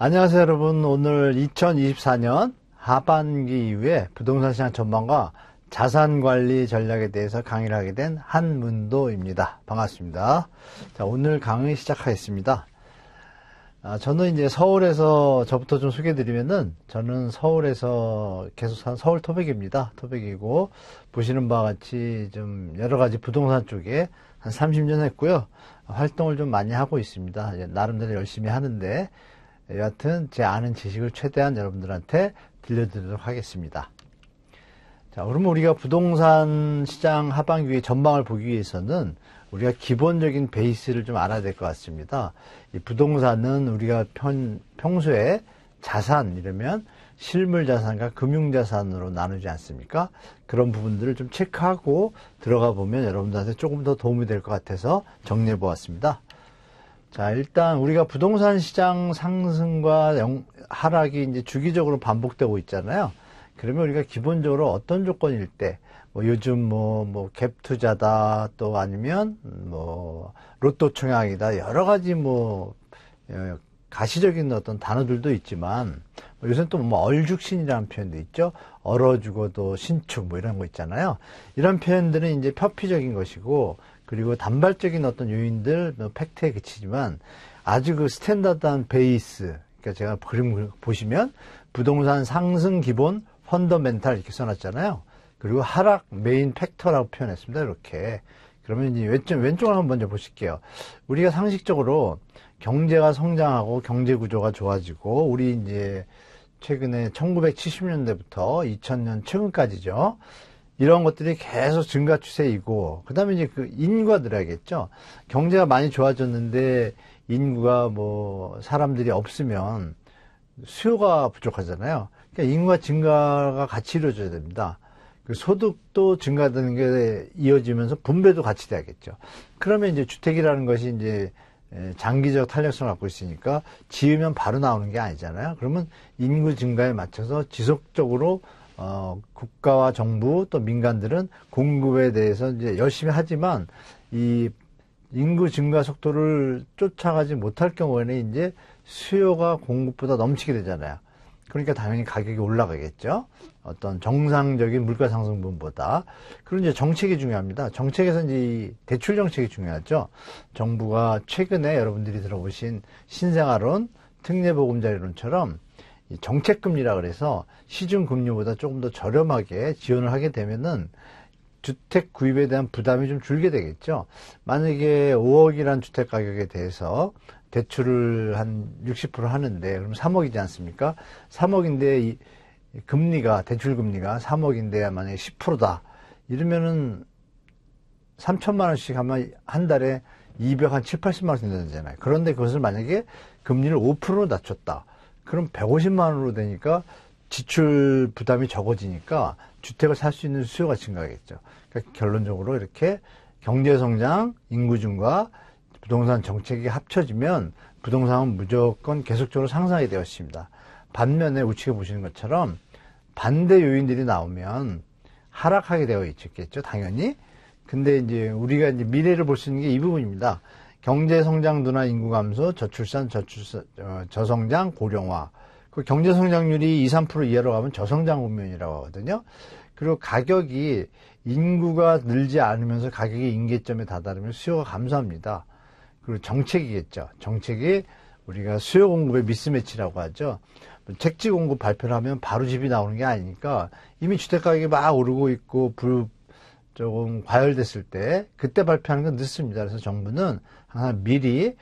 안녕하세요 여러분 오늘 2024년 하반기 이후에 부동산 시장 전망과 자산관리 전략에 대해서 강의를 하게 된 한문도입니다 반갑습니다 자 오늘 강의 시작하겠습니다 아, 저는 이제 서울에서 저부터 좀 소개해 드리면은 저는 서울에서 계속 산 서울 토백입니다 토백이고 보시는 바와 같이 좀 여러 가지 부동산 쪽에 한 30년 했고요 활동을 좀 많이 하고 있습니다 나름대로 열심히 하는데 여하튼 제 아는 지식을 최대한 여러분들한테 들려드리도록 하겠습니다. 자, 그러면 우리가 부동산 시장 하반기의 전망을 보기 위해서는 우리가 기본적인 베이스를 좀 알아야 될 것 같습니다. 이 부동산은 우리가 편, 평소에 자산 이러면 실물 자산과 금융 자산으로 나누지 않습니까? 그런 부분들을 좀 체크하고 들어가 보면 여러분들한테 조금 더 도움이 될 것 같아서 정리해 보았습니다. 자, 일단 우리가 부동산 시장 상승과 영, 하락이 이제 주기적으로 반복되고 있잖아요. 그러면 우리가 기본적으로 어떤 조건일 때, 뭐 요즘 뭐, 뭐, 갭 투자다, 또 아니면 뭐, 로또 청약이다, 여러 가지 뭐, 어, 가시적인 어떤 단어들도 있지만, 뭐 요새는 또 뭐 얼죽신이라는 표현도 있죠. 얼어 죽어도 신축 뭐 이런 거 있잖아요. 이런 표현들은 이제 표피적인 것이고 그리고 단발적인 어떤 요인들 뭐 팩트에 그치지만 아주 그 스탠다드한 베이스 그러니까 제가 그림 보시면 부동산 상승 기본 펀더멘탈 이렇게 써놨잖아요. 그리고 하락 메인 팩터라고 표현했습니다. 이렇게. 그러면 이제 왼쪽, 왼쪽을 한번 먼저 보실게요. 우리가 상식적으로 경제가 성장하고 경제 구조가 좋아지고 우리 이제 최근에 1970년대부터 2000년 최근까지죠. 이런 것들이 계속 증가 추세이고 그다음에 이제 그 인구가 늘어야겠죠. 경제가 많이 좋아졌는데 인구가 뭐 사람들이 없으면 수요가 부족하잖아요. 그러니까 인구가 증가가 같이 이루어져야 됩니다. 그 소득도 증가되는 게 이어지면서 분배도 같이 돼야겠죠. 그러면 이제 주택이라는 것이 이제 장기적 탄력성을 갖고 있으니까 지으면 바로 나오는 게 아니잖아요. 그러면 인구 증가에 맞춰서 지속적으로 어, 국가와 정부 또 민간들은 공급에 대해서 이제 열심히 하지만 이 인구 증가 속도를 쫓아가지 못할 경우에는 이제 수요가 공급보다 넘치게 되잖아요. 그러니까 당연히 가격이 올라가겠죠. 어떤 정상적인 물가 상승분보다. 그리고 이제 정책이 중요합니다. 정책에서 이제 대출 정책이 중요하죠. 정부가 최근에 여러분들이 들어보신 신생아론, 특례보금자리론처럼 정책금리라 그래서 시중금리보다 조금 더 저렴하게 지원을 하게 되면은 주택 구입에 대한 부담이 좀 줄게 되겠죠. 만약에 5억이란 주택 가격에 대해서 대출을 한 60% 하는데 그럼 3억이지 않습니까? 3억인데 이 금리가 대출 금리가 3억인데 만약에 10%다 이러면은 3천만 원씩 하면 한 달에 200, 한 7, 80만 원 된다잖아요. 그런데 그것을 만약에 금리를 5%로 낮췄다. 그럼 150만 원으로 되니까 지출 부담이 적어지니까 주택을 살 수 있는 수요가 증가하겠죠. 그러니까 결론적으로 이렇게 경제 성장, 인구 증가, 부동산 정책이 합쳐지면 부동산은 무조건 계속적으로 상승이 되었습니다. 반면에 우측에 보시는 것처럼 반대 요인들이 나오면 하락하게 되어 있겠죠, 당연히. 근데 이제 우리가 이제 미래를 볼 수 있는 게 이 부분입니다. 경제성장 둔화 인구 감소, 저출산, 저출산, 어, 저성장, 고령화. 그 경제성장률이 2, 3% 이하로 가면 저성장 국면이라고 하거든요. 그리고 가격이 인구가 늘지 않으면서 가격이 인계점에 다다르면 수요가 감소합니다. 그리고 정책이겠죠. 정책이 우리가 수요 공급의 미스매치라고 하죠. 책지 공급 발표를 하면 바로 집이 나오는 게 아니니까 이미 주택 가격이 막 오르고 있고 불 조금 과열됐을 때 그때 발표하는 건 늦습니다. 그래서 정부는 하나 미리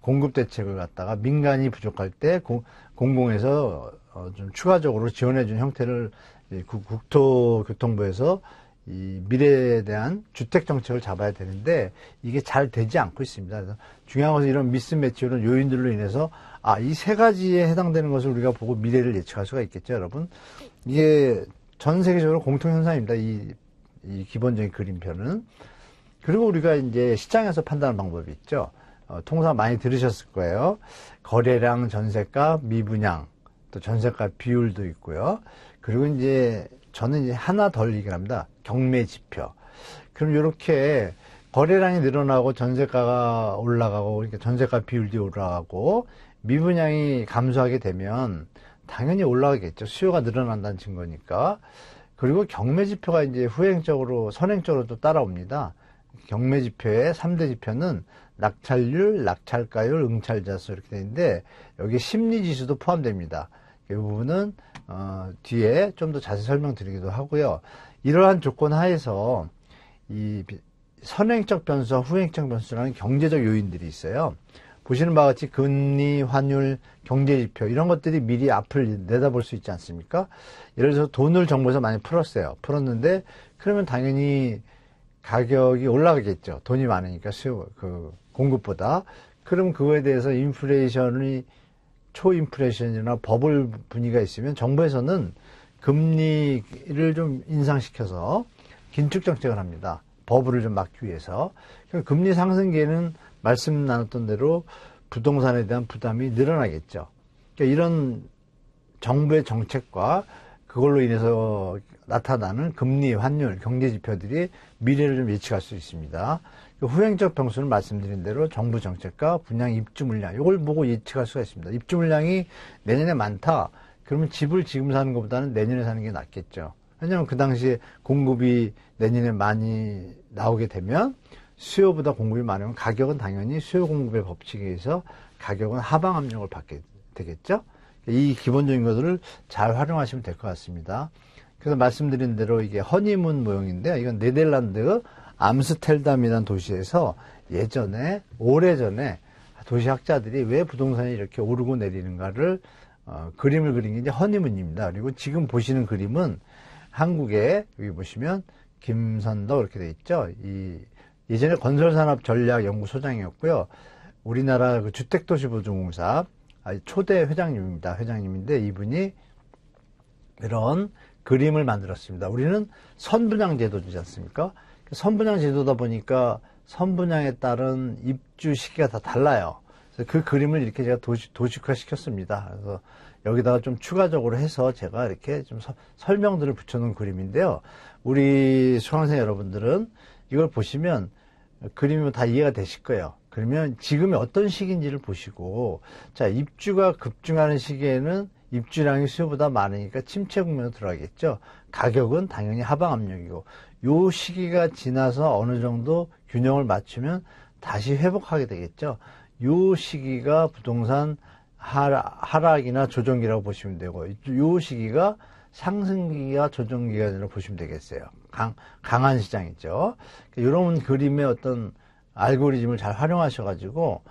공급 대책을 갖다가 민간이 부족할 때 공공에서 어, 좀 추가적으로 지원해 준 형태를 국토교통부에서 이 미래에 대한 주택 정책을 잡아야 되는데 이게 잘 되지 않고 있습니다. 중요한 것은 이런 미스매치 이런 요인들로 인해서 아이 세 가지에 해당되는 것을 우리가 보고 미래를 예측할 수가 있겠죠, 여러분. 이게 전 세계적으로 공통 현상입니다. 이, 이 기본적인 그림표는. 그리고 우리가 이제 시장에서 판단하는 방법이 있죠. 어, 통상 많이 들으셨을 거예요. 거래량, 전세가, 미분양, 또 전세가 비율도 있고요. 그리고 이제 저는 이제 하나 덜 얘기를 합니다. 경매 지표. 그럼 이렇게 거래량이 늘어나고 전세가가 올라가고 그러니까 전세가 비율도 올라가고 미분양이 감소하게 되면 당연히 올라가겠죠. 수요가 늘어난다는 증거니까. 그리고 경매 지표가 이제 후행적으로 선행적으로 또 따라옵니다. 경매 지표의 3대 지표는 낙찰률, 낙찰가율, 응찰자수 이렇게 되는데 여기 심리지수도 포함됩니다. 이 부분은 어, 뒤에 좀 더 자세히 설명드리기도 하고요. 이러한 조건 하에서 이 선행적 변수와 후행적 변수라는 경제적 요인들이 있어요. 보시는 바와 같이 금리, 환율, 경제지표 이런 것들이 미리 앞을 내다볼 수 있지 않습니까? 예를 들어서 돈을 정부에서 많이 풀었어요. 풀었는데 그러면 당연히 가격이 올라가겠죠. 돈이 많으니까 수요, 그, 공급보다. 그럼 그거에 대해서 인플레이션이 초인플레이션이나 버블 분위기가 있으면 정부에서는 금리를 좀 인상시켜서 긴축 정책을 합니다. 버블을 좀 막기 위해서. 그러니까 금리 상승기에는 말씀 나눴던 대로 부동산에 대한 부담이 늘어나겠죠. 그러니까 이런 정부의 정책과 그걸로 인해서 나타나는 금리, 환율, 경제 지표들이 미래를 좀 예측할 수 있습니다. 그 후행적 평수는 말씀드린 대로 정부 정책과 분양 입주 물량 이걸 보고 예측할 수가 있습니다. 입주 물량이 내년에 많다. 그러면 집을 지금 사는 것보다는 내년에 사는 게 낫겠죠. 왜냐하면 그 당시에 공급이 내년에 많이 나오게 되면 수요보다 공급이 많으면 가격은 당연히 수요 공급의 법칙에 의해서 가격은 하방 압력을 받게 되겠죠. 이 기본적인 것들을 잘 활용하시면 될 것 같습니다. 그래서 말씀드린 대로 이게 허니문 모형인데 요 이건 네덜란드 암스텔담이라는 도시에서 예전에 오래전에 도시학자들이 왜 부동산이 이렇게 오르고 내리는가를 어, 그림을 그린 게 이제 허니문입니다. 그리고 지금 보시는 그림은 한국에 여기 보시면 김선도 이렇게 돼 있죠. 이 예전에 건설산업 전략 연구소장이었고요. 우리나라 그 주택도시보증공사 초대 회장님입니다. 회장님인데 이분이 이런 그림을 만들었습니다. 우리는 선분양 제도지 않습니까? 선분양 제도다 보니까 선분양에 따른 입주 시기가 다 달라요. 그래서 그 그림을 이렇게 제가 도식, 도식화 시켰습니다. 그래서 여기다가 좀 추가적으로 해서 제가 이렇게 좀 서, 설명들을 붙여놓은 그림인데요. 우리 수강생 여러분들은 이걸 보시면 그림이 뭐 다 이해가 되실 거예요. 그러면 지금이 어떤 시기인지를 보시고 자 입주가 급증하는 시기에는 입주량이 수요보다 많으니까 침체 국면으로 들어가겠죠. 가격은 당연히 하방 압력이고 요 시기가 지나서 어느 정도 균형을 맞추면 다시 회복하게 되겠죠. 요 시기가 부동산 하락, 이나 조정기라고 보시면 되고 요 시기가 상승기와 조정기간으로 보시면 되겠어요. 강, 강한 시장이죠. 이런 그러니까 그림의 어떤 알고리즘을 잘 활용하셔가지고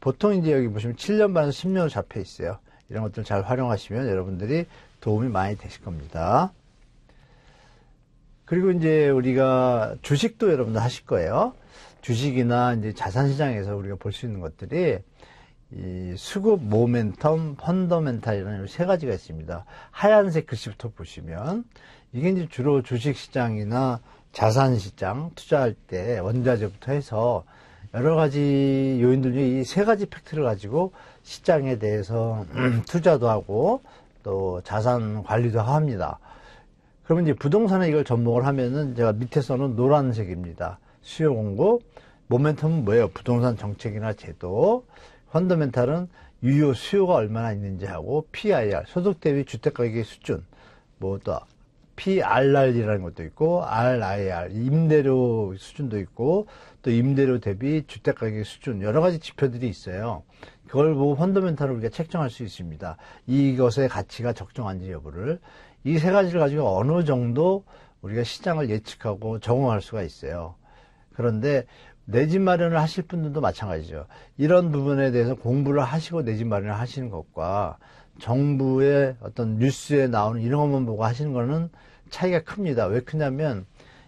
보통 이제 여기 보시면 7년 반에서 10년 잡혀 있어요. 이런 것들 을잘 활용하시면 여러분들이 도움이 많이 되실 겁니다. 그리고 이제 우리가 주식도 여러분들 하실 거예요. 주식이나 이제 자산시장에서 우리가 볼 수 있는 것들이 이 수급 모멘텀, 펀더멘탈이런는세 가지가 있습니다. 하얀색 글씨부터 보시면 이게 이제 주로 주식시장이나 자산시장 투자할 때 원자재부터 해서 여러 가지 요인들 중에 이 세 가지 팩트를 가지고 시장에 대해서 음, 투자도 하고 또 자산 관리도 합니다. 그러면 이제 부동산에 이걸 접목을 하면은 제가 밑에서는 노란색입니다. 수요 공급, 모멘텀은 뭐예요? 부동산 정책이나 제도, 펀더멘탈은 유효 수요가 얼마나 있는지 하고 PIR 소득 대비 주택 가격의 수준 뭐 또 PRR이라는 것도 있고 RIR 임대료 수준도 있고 또 임대료 대비 주택 가격의 수준 여러 가지 지표들이 있어요. 그걸 보고 펀더멘탈을 우리가 책정할 수 있습니다. 이것의 가치가 적정한지 여부를 이 세 가지를 가지고 어느 정도 우리가 시장을 예측하고 적응할 수가 있어요. 그런데 내집 마련을 하실 분들도 마찬가지죠. 이런 부분에 대해서 공부를 하시고 내집 마련을 하시는 것과 정부의 어떤 뉴스에 나오는 이런 것만 보고 하시는 거는 차이가 큽니다. 왜 크냐면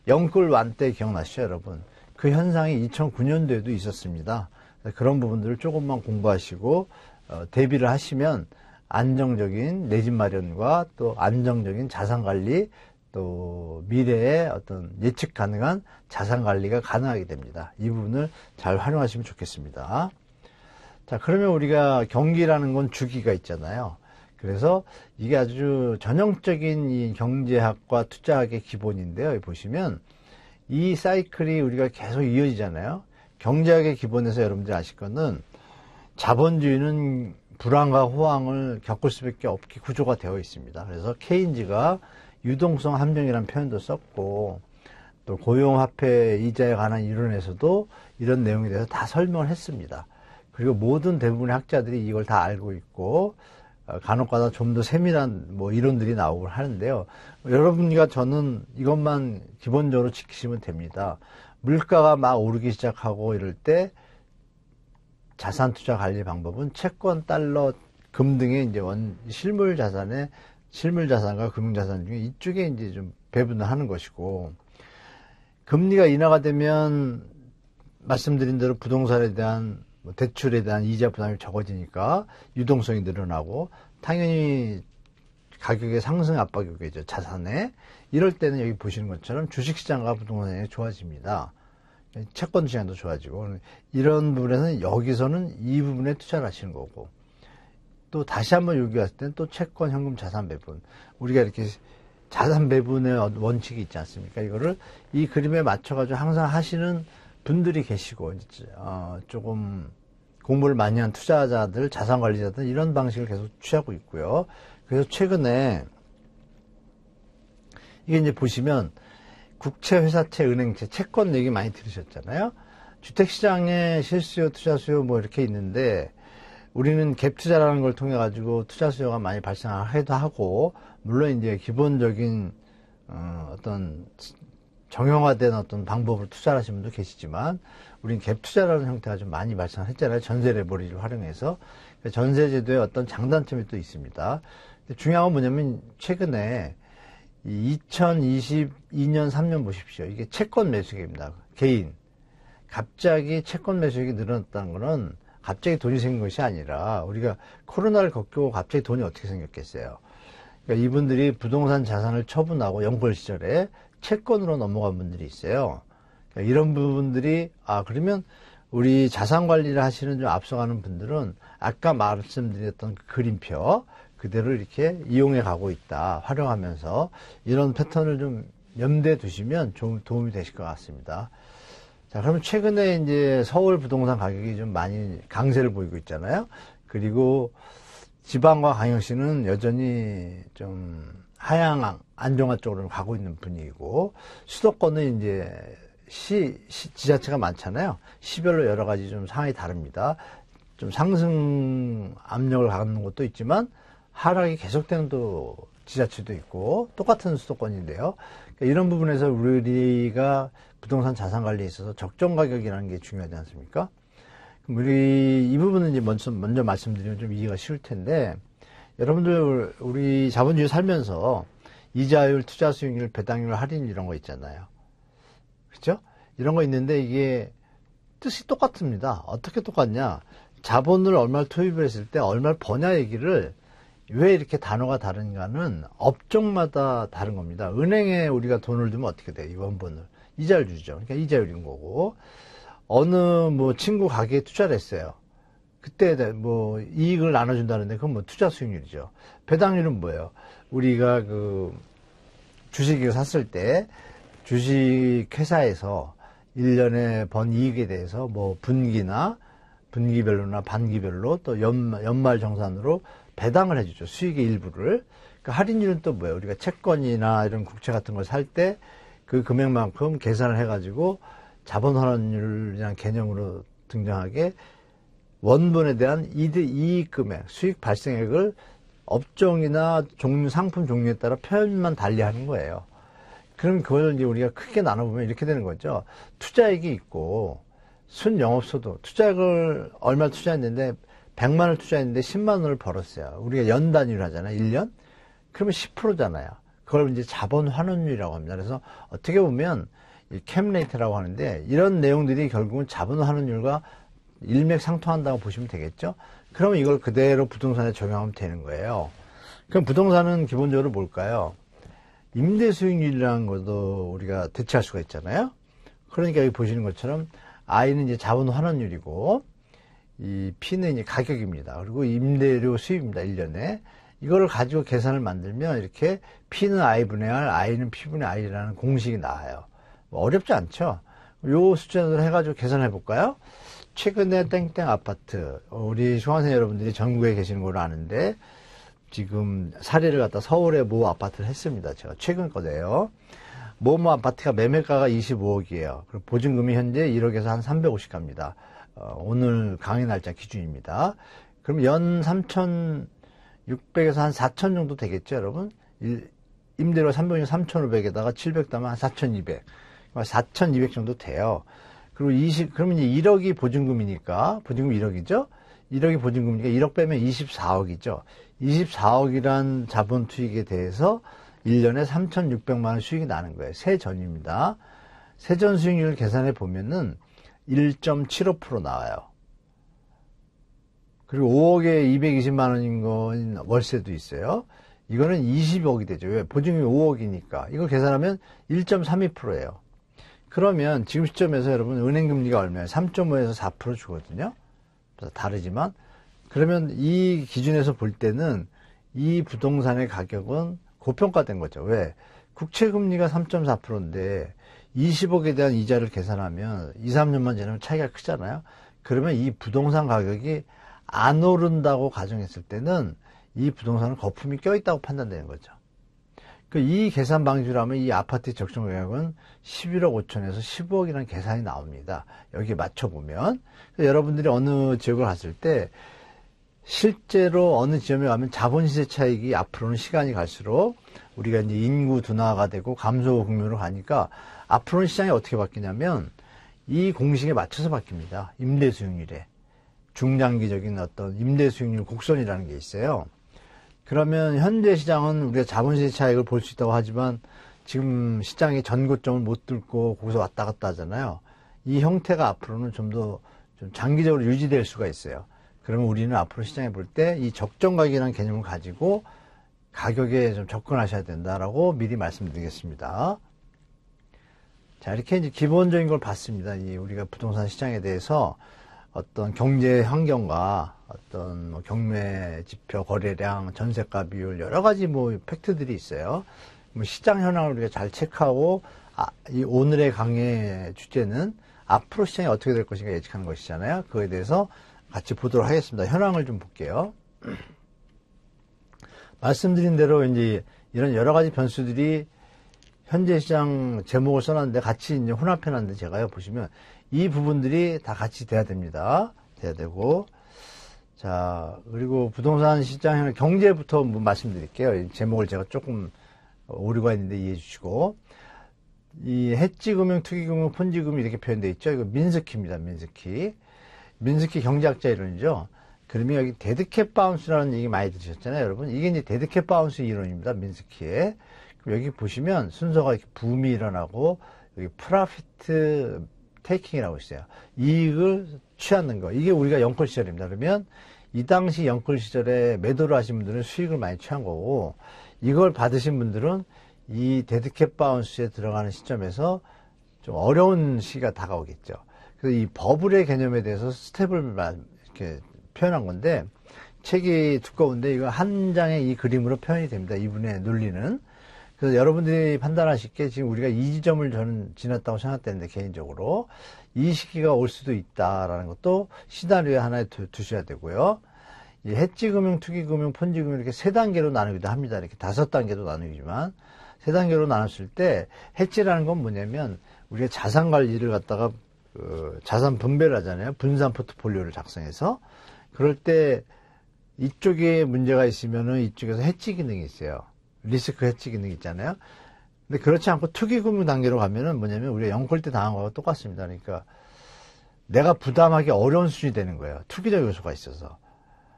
영끌 완때 기억나시죠, 여러분? 그 현상이 2009년도에도 있었습니다. 네, 그런 부분들을 조금만 공부하시고 어, 대비를 하시면 안정적인 내집 마련과 또 안정적인 자산 관리 또 미래의 어떤 예측 가능한 자산 관리가 가능하게 됩니다. 이 부분을 잘 활용하시면 좋겠습니다. 자, 그러면 우리가 경기라는 건 주기가 있잖아요. 그래서 이게 아주 전형적인 이 경제학과 투자학의 기본인데요. 보시면 이 사이클이 우리가 계속 이어지잖아요. 경제학의 기본에서 여러분들이 아실 거는 자본주의는 불안과 호황을 겪을 수밖에 없게 구조가 되어 있습니다. 그래서 케인즈가 유동성 함정이라는 표현도 썼고 또 고용화폐 이자에 관한 이론에서도 이런 내용에 대해서 다 설명을 했습니다. 그리고 모든 대부분의 학자들이 이걸 다 알고 있고 어, 간혹가다 좀 더 세밀한 뭐 이론들이 나오고 하는데요. 여러분과 저는 이것만 기본적으로 지키시면 됩니다. 물가가 막 오르기 시작하고 이럴 때 자산 투자 관리 방법은 채권, 달러, 금 등의 이제 원 실물 자산에 실물 자산과 금융 자산 중에 이쪽에 이제 좀 배분을 하는 것이고 금리가 인하가 되면 말씀드린 대로 부동산에 대한 뭐 대출에 대한 이자 부담이 적어지니까 유동성이 늘어나고 당연히 가격의 상승 압박이 오겠죠 자산에 이럴 때는 여기 보시는 것처럼 주식시장과 부동산이 좋아집니다. 채권 시장도 좋아지고 이런 부분에서는 여기서는 이 부분에 투자를 하시는 거고 또 다시 한번 여기 갔을 때는 또 채권 현금 자산 배분 우리가 이렇게 자산 배분의 원칙이 있지 않습니까? 이거를 이 그림에 맞춰가지고 항상 하시는 분들이 계시고 어, 조금 공부를 많이 한 투자자들, 자산 관리자들 이런 방식을 계속 취하고 있고요. 그래서 최근에 이게 이제 보시면 국채회사채 은행채 채권 얘기 많이 들으셨잖아요. 주택시장에 실수요, 투자수요 뭐 이렇게 있는데 우리는 갭 투자라는 걸 통해 가지고 투자 수요가 많이 발생하기도 하고 물론 이제 기본적인 어, 떤 정형화된 어떤 방법으로 투자하시는 분도 계시지만 우린 갭 투자라는 형태가 좀 많이 발생했잖아요 전세 레버리지를 활용해서 전세 제도의 어떤 장단점이 또 있습니다. 중요한 건 뭐냐면 최근에 2022년 3년 보십시오. 이게 채권 매수액입니다. 개인. 갑자기 채권 매수액이 늘어났다는 거는 갑자기 돈이 생긴 것이 아니라 우리가 코로나를 겪고 갑자기 돈이 어떻게 생겼겠어요. 그러니까 이분들이 부동산 자산을 처분하고 영벌 시절에 채권으로 넘어간 분들이 있어요. 그러니까 이런 부분들이 아 그러면 우리 자산 관리를 하시는 좀 앞서가는 분들은 아까 말씀드렸던 그 그림표 그대로 이렇게 이용해 가고 있다 활용하면서 이런 패턴을 좀 염두에 두시면 좀 도움이 되실 것 같습니다. 자, 그러면 최근에 이제 서울 부동산 가격이 좀 많이 강세를 보이고 있잖아요. 그리고 지방과 강영시는 여전히 좀 하향 안정화 쪽으로 가고 있는 분위기고 수도권은 이제 시, 시 지자체가 많잖아요. 시별로 여러 가지 좀 상황이 다릅니다. 좀 상승 압력을 갖는 것도 있지만 하락이 계속되는 또 지자체도 있고 똑같은 수도권인데요. 그러니까 이런 부분에서 우리가 부동산 자산 관리에 있어서 적정 가격이라는 게 중요하지 않습니까? 우리 이 부분은 이제 먼저, 먼저 말씀드리면 좀 이해가 쉬울 텐데 여러분들 우리 자본주의 살면서 이자율, 투자 수익률, 배당률, 할인 이런 거 있잖아요. 그렇죠? 이런 거 있는데 이게 뜻이 똑같습니다. 어떻게 똑같냐? 자본을 얼마 투입했을 때얼마 버냐 얘기를 왜 이렇게 단어가 다른가는 업종마다 다른 겁니다. 은행에 우리가 돈을 두면 어떻게 돼요? 이 원본을. 이자를 주죠. 그러니까 이자율인 거고. 어느 뭐 친구 가게에 투자를 했어요. 그때 뭐 이익을 나눠준다는데 그건 뭐 투자 수익률이죠. 배당률은 뭐예요? 우리가 그 주식을 샀을 때 주식 회사에서 1년에 번 이익에 대해서 뭐 분기나 분기별로나 반기별로 또 연, 연말 정산으로 배당을 해주죠. 수익의 일부를. 그 할인율은 또 뭐예요? 우리가 채권이나 이런 국채 같은 걸 살 때 그 금액만큼 계산을 해가지고 자본환원율이라는 개념으로 등장하게 원본에 대한 이득 이익 금액, 수익 발생액을 업종이나 종류, 상품 종류에 따라 표현만 달리 하는 거예요. 그럼 그걸 이제 우리가 크게 나눠보면 이렇게 되는 거죠. 투자액이 있고, 순 영업소득, 투자액을 얼마 투자했는데 100만 원을 투자했는데 10만 원을 벌었어요. 우리가 연 단위로 하잖아요. 1년. 그러면 10%잖아요. 그걸 이제 자본 환원율이라고 합니다. 그래서 어떻게 보면 캡레이트라고 하는데 이런 내용들이 결국은 자본 환원율과 일맥상통한다고 보시면 되겠죠. 그러면 이걸 그대로 부동산에 적용하면 되는 거예요. 그럼 부동산은 기본적으로 뭘까요? 임대 수익률이라는 것도 우리가 대체할 수가 있잖아요. 그러니까 여기 보시는 것처럼 I는 이제 자본 환원율이고 이 P는 이 가격입니다. 그리고 임대료 수입입니다. 1년에. 이걸 가지고 계산을 만들면 이렇게 P는 I 분의 R, I는 P 분의 I라는 공식이 나와요. 뭐 어렵지 않죠? 요 수준으로 해가지고 계산해 볼까요? 최근에 땡땡 아파트, 우리 수강생 여러분들이 전국에 계시는 걸로 아는데, 지금 사례를 갖다 서울의 모 아파트를 했습니다. 제가 최근 거네요. 모모 아파트가 매매가가 25억이에요. 그리고 보증금이 현재 1억에서 한350 갑니다. 어, 오늘 강의 날짜 기준입니다. 그럼 연 3,600에서 한 4,000 정도 되겠죠, 여러분? 임대료 3병이 0 3,500에다가 700다아4 2 0 0 4,200 정도 돼요. 그리고 20, 그러면 이제 1억이 보증금이니까, 보증금 1억이죠? 1억이 보증금이니까 1억 빼면 24억이죠. 24억이란 자본 투익에 대해서 1년에 3,600만 원 수익이 나는 거예요. 세전입니다. 세전 수익률 계산해 보면은 1.75% 나와요. 그리고 5억에 220만 원인 건 월세도 있어요. 이거는 20억이 되죠. 왜? 보증금이 5억이니까. 이거 계산하면 1.32%예요. 그러면 지금 시점에서 여러분 은행 금리가 얼마예요? 3.5에서 4% 주거든요. 다르지만 그러면 이 기준에서 볼 때는 이 부동산의 가격은 고평가된 거죠. 왜? 국채 금리가 3.4%인데 20억에 대한 이자를 계산하면 2, 3년만 지나면 차이가 크잖아요. 그러면 이 부동산 가격이 안 오른다고 가정했을 때는 이 부동산은 거품이 껴있다고 판단되는 거죠. 그 이 계산 방지라면 식이 아파트의 적정 가격은 11억 5천에서 15억이라는 계산이 나옵니다. 여기에 맞춰보면. 여러분들이 어느 지역을 갔을 때 실제로 어느 지점에 가면 자본시세 차익이 앞으로는 시간이 갈수록 우리가 이제 인구 둔화가 되고 감소 국면으로 가니까 앞으로는 시장이 어떻게 바뀌냐면 이 공식에 맞춰서 바뀝니다. 임대 수익률에. 중장기적인 어떤 임대 수익률 곡선이라는 게 있어요. 그러면 현재 시장은 우리가 자본시세 차익을 볼 수 있다고 하지만 지금 시장이 전고점을 못 뚫고 거기서 왔다 갔다 하잖아요. 이 형태가 앞으로는 좀 더 좀 장기적으로 유지될 수가 있어요. 그러면 우리는 앞으로 시장에 볼 때 이 적정 가격이라는 개념을 가지고 가격에 좀 접근하셔야 된다라고 미리 말씀드리겠습니다. 자, 이렇게 이제 기본적인 걸 봤습니다. 이 우리가 부동산 시장에 대해서 어떤 경제 환경과 어떤 뭐 경매 지표 거래량 전세가 비율 여러 가지 뭐 팩트들이 있어요. 뭐 시장 현황을 우리가 잘 체크하고 아, 이 오늘의 강의 주제는 앞으로 시장이 어떻게 될 것인가 예측하는 것이잖아요. 그거에 대해서 같이 보도록 하겠습니다. 현황을 좀 볼게요. 말씀드린 대로 이제 이런 여러 가지 변수들이 현재 시장 제목을 써놨는데 같이 이제 혼합해놨는데 제가요 보시면 이 부분들이 다 같이 돼야 됩니다. 돼야 되고 자 그리고 부동산 시장 현 경제부터 말씀드릴게요. 제목을 제가 조금 오류가 있는데 이해해 주시고 이 해지금융, 투기금융, 폰지금융 이렇게 표현되어 있죠. 이거 민스키입니다. 민스키. 민스키 경제학자 이론이죠. 그러면 여기 데드캣 바운스라는 얘기 많이 들으셨잖아요. 여러분 이게 이제 데드캣 바운스 이론입니다. 민스키의. 여기 보시면 순서가 이렇게 붐이 일어나고 여기 프라피트 테이킹이라고 있어요. 이익을 취하는 거. 이게 우리가 영끌 시절입니다. 그러면 이 당시 영끌 시절에 매도를 하신 분들은 수익을 많이 취한 거고 이걸 받으신 분들은 이 데드캡 바운스에 들어가는 시점에서 좀 어려운 시기가 다가오겠죠. 그래서 이 버블의 개념에 대해서 스텝을 이렇게 표현한 건데 책이 두꺼운데 이거 한 장의 이 그림으로 표현이 됩니다. 이분의 논리는. 그래서 여러분들이 판단하실 게 지금 우리가 이 지점을 저는 지났다고 생각되는데 개인적으로 이 시기가 올 수도 있다라는 것도 시나리오에 하나에 두, 셔야 되고요. 이 해지금융, 투기금융, 폰지금융 이렇게 세 단계로 나누기도 합니다. 이렇게 다섯 단계도 나누지만 기세 단계로 나눴을 때 해지라는 건 뭐냐면 우리가 자산 관리를 갖다가 그 자산 분배를 하잖아요. 분산 포트폴리오를 작성해서 그럴 때 이쪽에 문제가 있으면은 이쪽에서 해지 기능이 있어요. 리스크 해치 기능 이 있잖아요. 근데 그렇지 않고 투기금융 단계로 가면은 뭐냐면 우리가 연골때 당한 거하고 똑같습니다. 그러니까 내가 부담하기 어려운 수준이 되는 거예요. 투기적 요소가 있어서.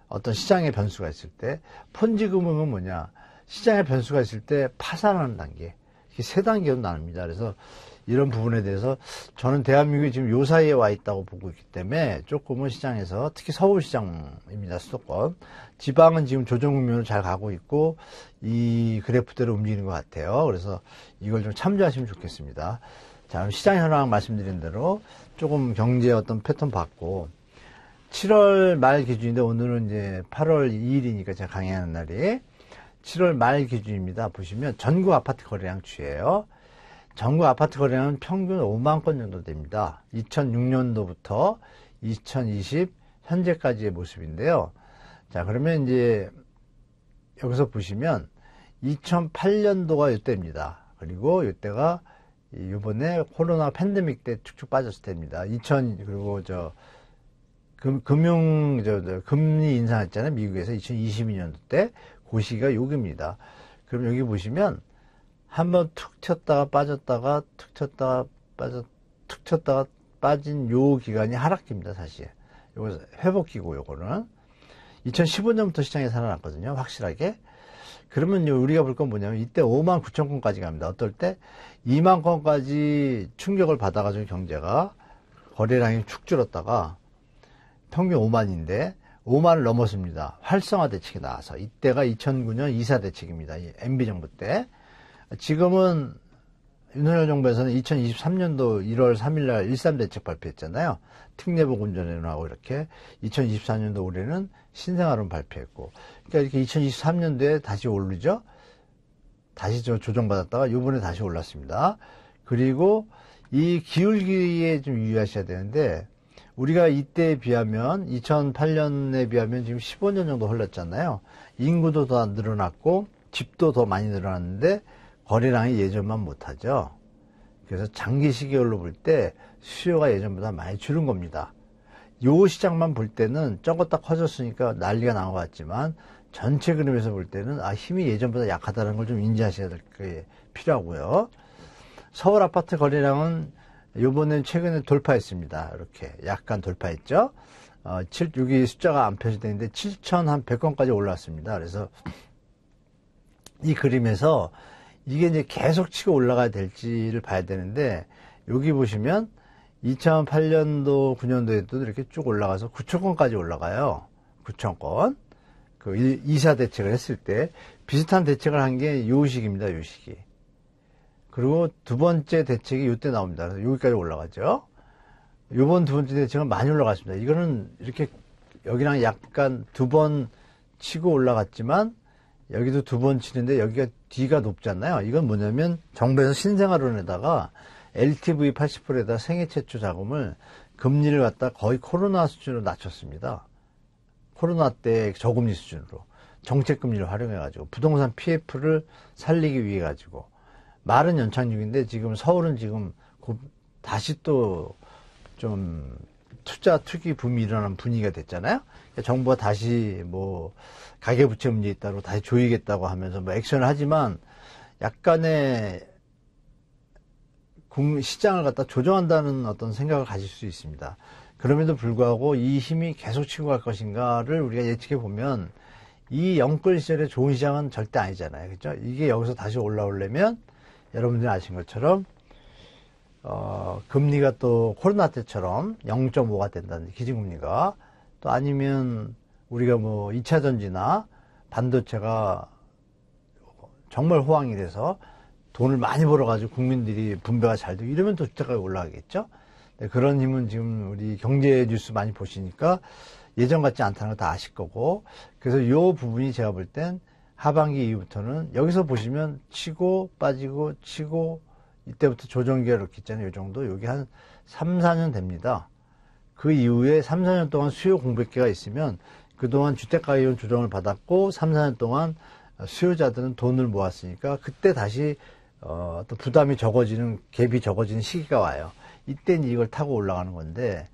어떤 시장의 변수가 있을 때, 폰지금융은 뭐냐. 시장의 변수가 있을 때 파산하는 단계. 이세 단계로 나눕니다. 그래서 이런 부분에 대해서 저는 대한민국이 지금 요 사이에 와 있다고 보고 있기 때문에 조금은 시장에서 특히 서울시장입니다. 수도권. 지방은 지금 조정 국면을 잘 가고 있고 이 그래프대로 움직이는 것 같아요. 그래서 이걸 좀 참조하시면 좋겠습니다. 자, 시장 현황 말씀드린 대로 조금 경제 어떤 패턴 봤고 7월 말 기준인데 오늘은 이제 8월 2일이니까 제가 강의하는 날이 7월 말 기준입니다. 보시면 전국 아파트 거래량 추이예요. 전국 아파트 거래는 평균 5만 건 정도 됩니다. 2006년도부터 2020 현재까지의 모습인데요. 자, 그러면 이제 여기서 보시면 2008년도가 이때입니다. 그리고 이때가 이번에 코로나 팬데믹 때 축축 빠졌을 때입니다. 2000 그리고 저 금, 금융 저, 저 금리 인상했잖아요. 미국에서 2022년도 때 고시가 그기입니다 그럼 여기 보시면 한번 툭 쳤다가 빠졌다가 툭 쳤다가 빠졌 툭 쳤다가 빠진 요 기간이 하락기입니다 사실 요거 회복기고 요거는 2015년부터 시장에 살아났거든요 확실하게 그러면 요 우리가 볼 건 뭐냐면 이때 5만 9천 건까지 갑니다 어떨 때 2만 건까지 충격을 받아가지고 경제가 거래량이 축 줄었다가 평균 5만인데 5만을 넘었습니다. 활성화 대책이 나와서 이때가 2009년 이사 대책입니다. MB 정부 때 지금은 윤석열 정부에서는 2023년도 1월 3일날 13 대책 발표했잖아요. 특례복 운전에나하고 이렇게 2024년도 올해는 신생아론 발표했고, 그러니까 이렇게 2023년도에 다시 오르죠. 다시 저 조정받았다가 요번에 다시 올랐습니다. 그리고 이 기울기에 좀 유의하셔야 되는데, 우리가 이때에 비하면 2008년에 비하면 지금 15년 정도 흘렀잖아요. 인구도 더 늘어났고 집도 더 많이 늘어났는데 거래량이 예전만 못하죠. 그래서 장기 시계열로 볼 때 수요가 예전보다 많이 줄은 겁니다. 요 시장만 볼 때는 적었다 커졌으니까 난리가 난것 같지만 전체 그림에서 볼 때는 아 힘이 예전보다 약하다는 걸 좀 인지하셔야 될 게 필요하고요. 서울 아파트 거래량은 요번엔 최근에 돌파했습니다. 이렇게 약간 돌파했죠. 어, 7, 여기 숫자가 안 표시되는데 7,100건까지 올라왔습니다. 그래서 이 그림에서 이게 이제 계속 치고 올라가야 될지를 봐야 되는데 여기 보시면 2008년도 9년도에도 이렇게 쭉 올라가서 9천건까지 올라가요. 9천건. 그 2사 대책을 했을 때 비슷한 대책을 한 게요 시기입니다. 요 시기. 그리고 두 번째 대책이 요때 나옵니다. 그래서 여기까지 올라가죠. 요번 두 번째 대책은 많이 올라갔습니다. 이거는 이렇게 여기랑 약간 두 번 치고 올라갔지만 여기도 두 번 치는데 여기가 뒤가 높잖아요. 이건 뭐냐면 정부에서 신생아론에다가 LTV 80%에다 생애 최초 자금을 금리를 갖다 거의 코로나 수준으로 낮췄습니다. 코로나 때 저금리 수준으로 정책금리를 활용해가지고 부동산 PF를 살리기 위해 가지고 말은 연착 중인데 지금 서울은 지금 다시 또 좀 투자 투기 붐이 일어나는 분위기가 됐잖아요. 그러니까 정부가 다시 뭐 가계부채 문제에 따로 다시 조이겠다고 하면서 뭐 액션을 하지만 약간의 시장을 갖다 조정한다는 어떤 생각을 가질 수 있습니다. 그럼에도 불구하고 이 힘이 계속 치고 갈 것인가를 우리가 예측해 보면 이 영끌 시절에 좋은 시장은 절대 아니잖아요. 그렇죠? 이게 여기서 다시 올라오려면 여러분들이 아신 것처럼 어, 금리가 또 코로나 때처럼 0.5가 된다든지 기준금리가 또 아니면 우리가 뭐 2차 전지나 반도체가 정말 호황이 돼서 돈을 많이 벌어가지고 국민들이 분배가 잘 되고 이러면 또 주택가가 올라가겠죠. 네, 그런 힘은 지금 우리 경제 뉴스 많이 보시니까 예전 같지 않다는 걸 다 아실 거고 그래서 이 부분이 제가 볼 땐 하반기 이후부터는 여기서 보시면 치고 빠지고 치고 이때부터 조정기가 이렇게 있잖아요. 이 정도 여기 한 3, 4년 됩니다. 그 이후에 3, 4년 동안 수요 공백기가 있으면 그동안 주택가격 조정을 받았고 3, 4년 동안 수요자들은 돈을 모았으니까 그때 다시 어, 또 부담이 적어지는 갭이 적어지는 시기가 와요. 이땐 이걸 타고 올라가는 건데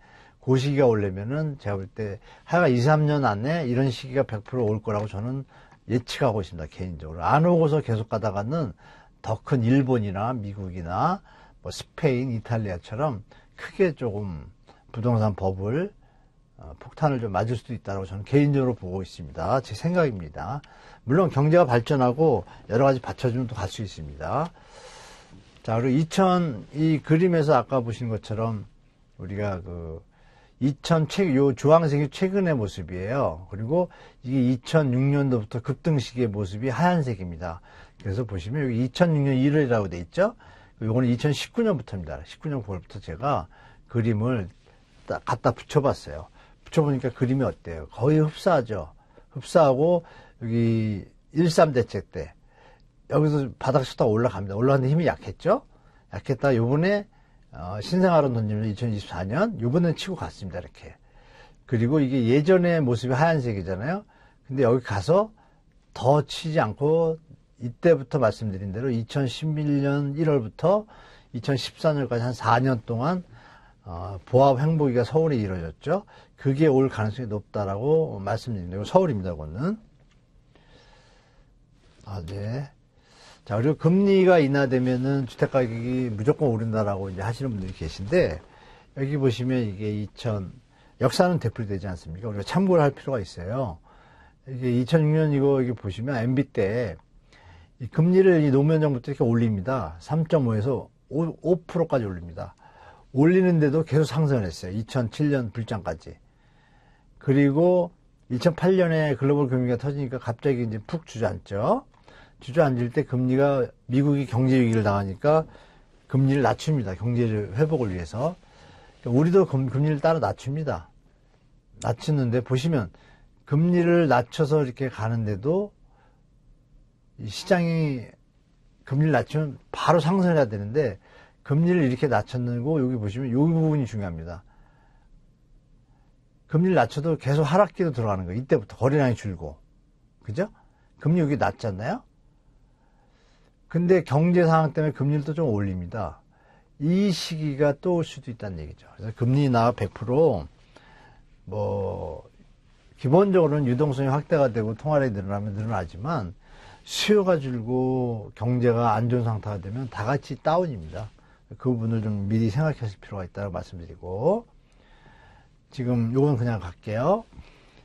그 시기가 오려면은 제가 볼때 하여간 2, 3년 안에 이런 시기가 100%올 거라고 저는 예측하고 있습니다. 개인적으로 안 오고서 계속 가다가는 더 큰 일본이나 미국이나 뭐 스페인, 이탈리아처럼 크게 조금 부동산 법을 어, 폭탄을 좀 맞을 수도 있다고 저는 개인적으로 보고 있습니다. 제 생각입니다. 물론 경제가 발전하고 여러 가지 받쳐주면 또 갈 수 있습니다. 자, 그리고 2000, 이 그림에서 아까 보신 것처럼 우리가 그 2000 최, 요 주황색이 최근의 모습이에요. 그리고 이게 2006년도부터 급등 시기의 모습이 하얀색입니다. 그래서 보시면 여기 2006년 1월이라고 돼 있죠. 요거는 2019년부터입니다. 19년 9월부터 제가 그림을 갖다 붙여봤어요. 붙여보니까 그림이 어때요? 거의 흡사하죠. 흡사하고 여기 13 대책 때 여기서 바닥 쳤다 올라갑니다. 올라가는데 힘이 약했죠? 약했다. 요번에 어, 신생아로 던지면 2024년 요번에 치고 갔습니다. 이렇게. 그리고 이게 예전의 모습이 하얀색이잖아요. 근데 여기 가서 더 치지 않고 이때부터 말씀드린 대로 2011년 1월부터 2014년까지 한 4년 동안 어, 보합 행보기가 서울에 이루어졌죠. 그게 올 가능성이 높다라고 말씀드립니다. 서울입니다, 그거는. 아, 네. 자, 그리고 금리가 인하되면은 주택가격이 무조건 오른다라고 이제 하시는 분들이 계신데, 여기 보시면 이게 2000, 역사는 대풀이되지 않습니까? 우리가 참고를 할 필요가 있어요. 이게 2006년 이거 여기 보시면 MB 때, 이 금리를 이 노무현 정부 때 이렇게 올립니다. 3.5에서 5, 5%까지 올립니다. 올리는데도 계속 상승을 했어요. 2007년 불장까지. 그리고 2008년에 글로벌 금융위기가 터지니까 갑자기 이제 푹 주저앉죠. 주저앉을 때 금리가 미국이 경제 위기를 당하니까 금리를 낮춥니다. 경제 를 회복을 위해서. 그러니까 우리도 금, 금리를 따라 낮춥니다. 낮추는데 보시면 금리를 낮춰서 이렇게 가는데도 시장이 금리를 낮추면 바로 상승해야 되는데 금리를 이렇게 낮췄는고 여기 보시면 여기 부분이 중요합니다. 금리를 낮춰도 계속 하락기로 들어가는 거예요. 이때부터 거래량이 줄고. 그죠? 금리 여기 낮잖아요? 근데 경제 상황 때문에 금리를 또 좀 올립니다. 이 시기가 또 올 수도 있다는 얘기죠. 그래서 금리 나 100%, 뭐, 기본적으로는 유동성이 확대가 되고 통화량이 늘어나면 늘어나지만 수요가 줄고 경제가 안 좋은 상태가 되면 다 같이 다운입니다. 그 부분을 좀 미리 생각하실 필요가 있다고 말씀드리고 지금 요건 그냥 갈게요.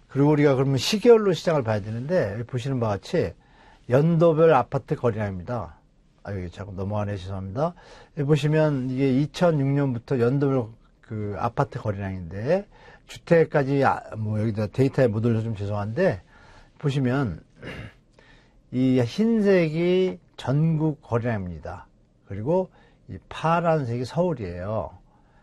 그리고 우리가 그러면 시계열로 시장을 봐야 되는데 보시는 바와 같이 연도별 아파트 거래량입니다. 아 여기 자꾸 넘어가네 죄송합니다. 보시면 이게 2006년부터 연도별 그 아파트 거래량인데 주택까지 아, 뭐 여기다 데이터에 못 올려서 좀 죄송한데 보시면 이 흰색이 전국 거래량입니다. 그리고 이 파란색이 서울이에요.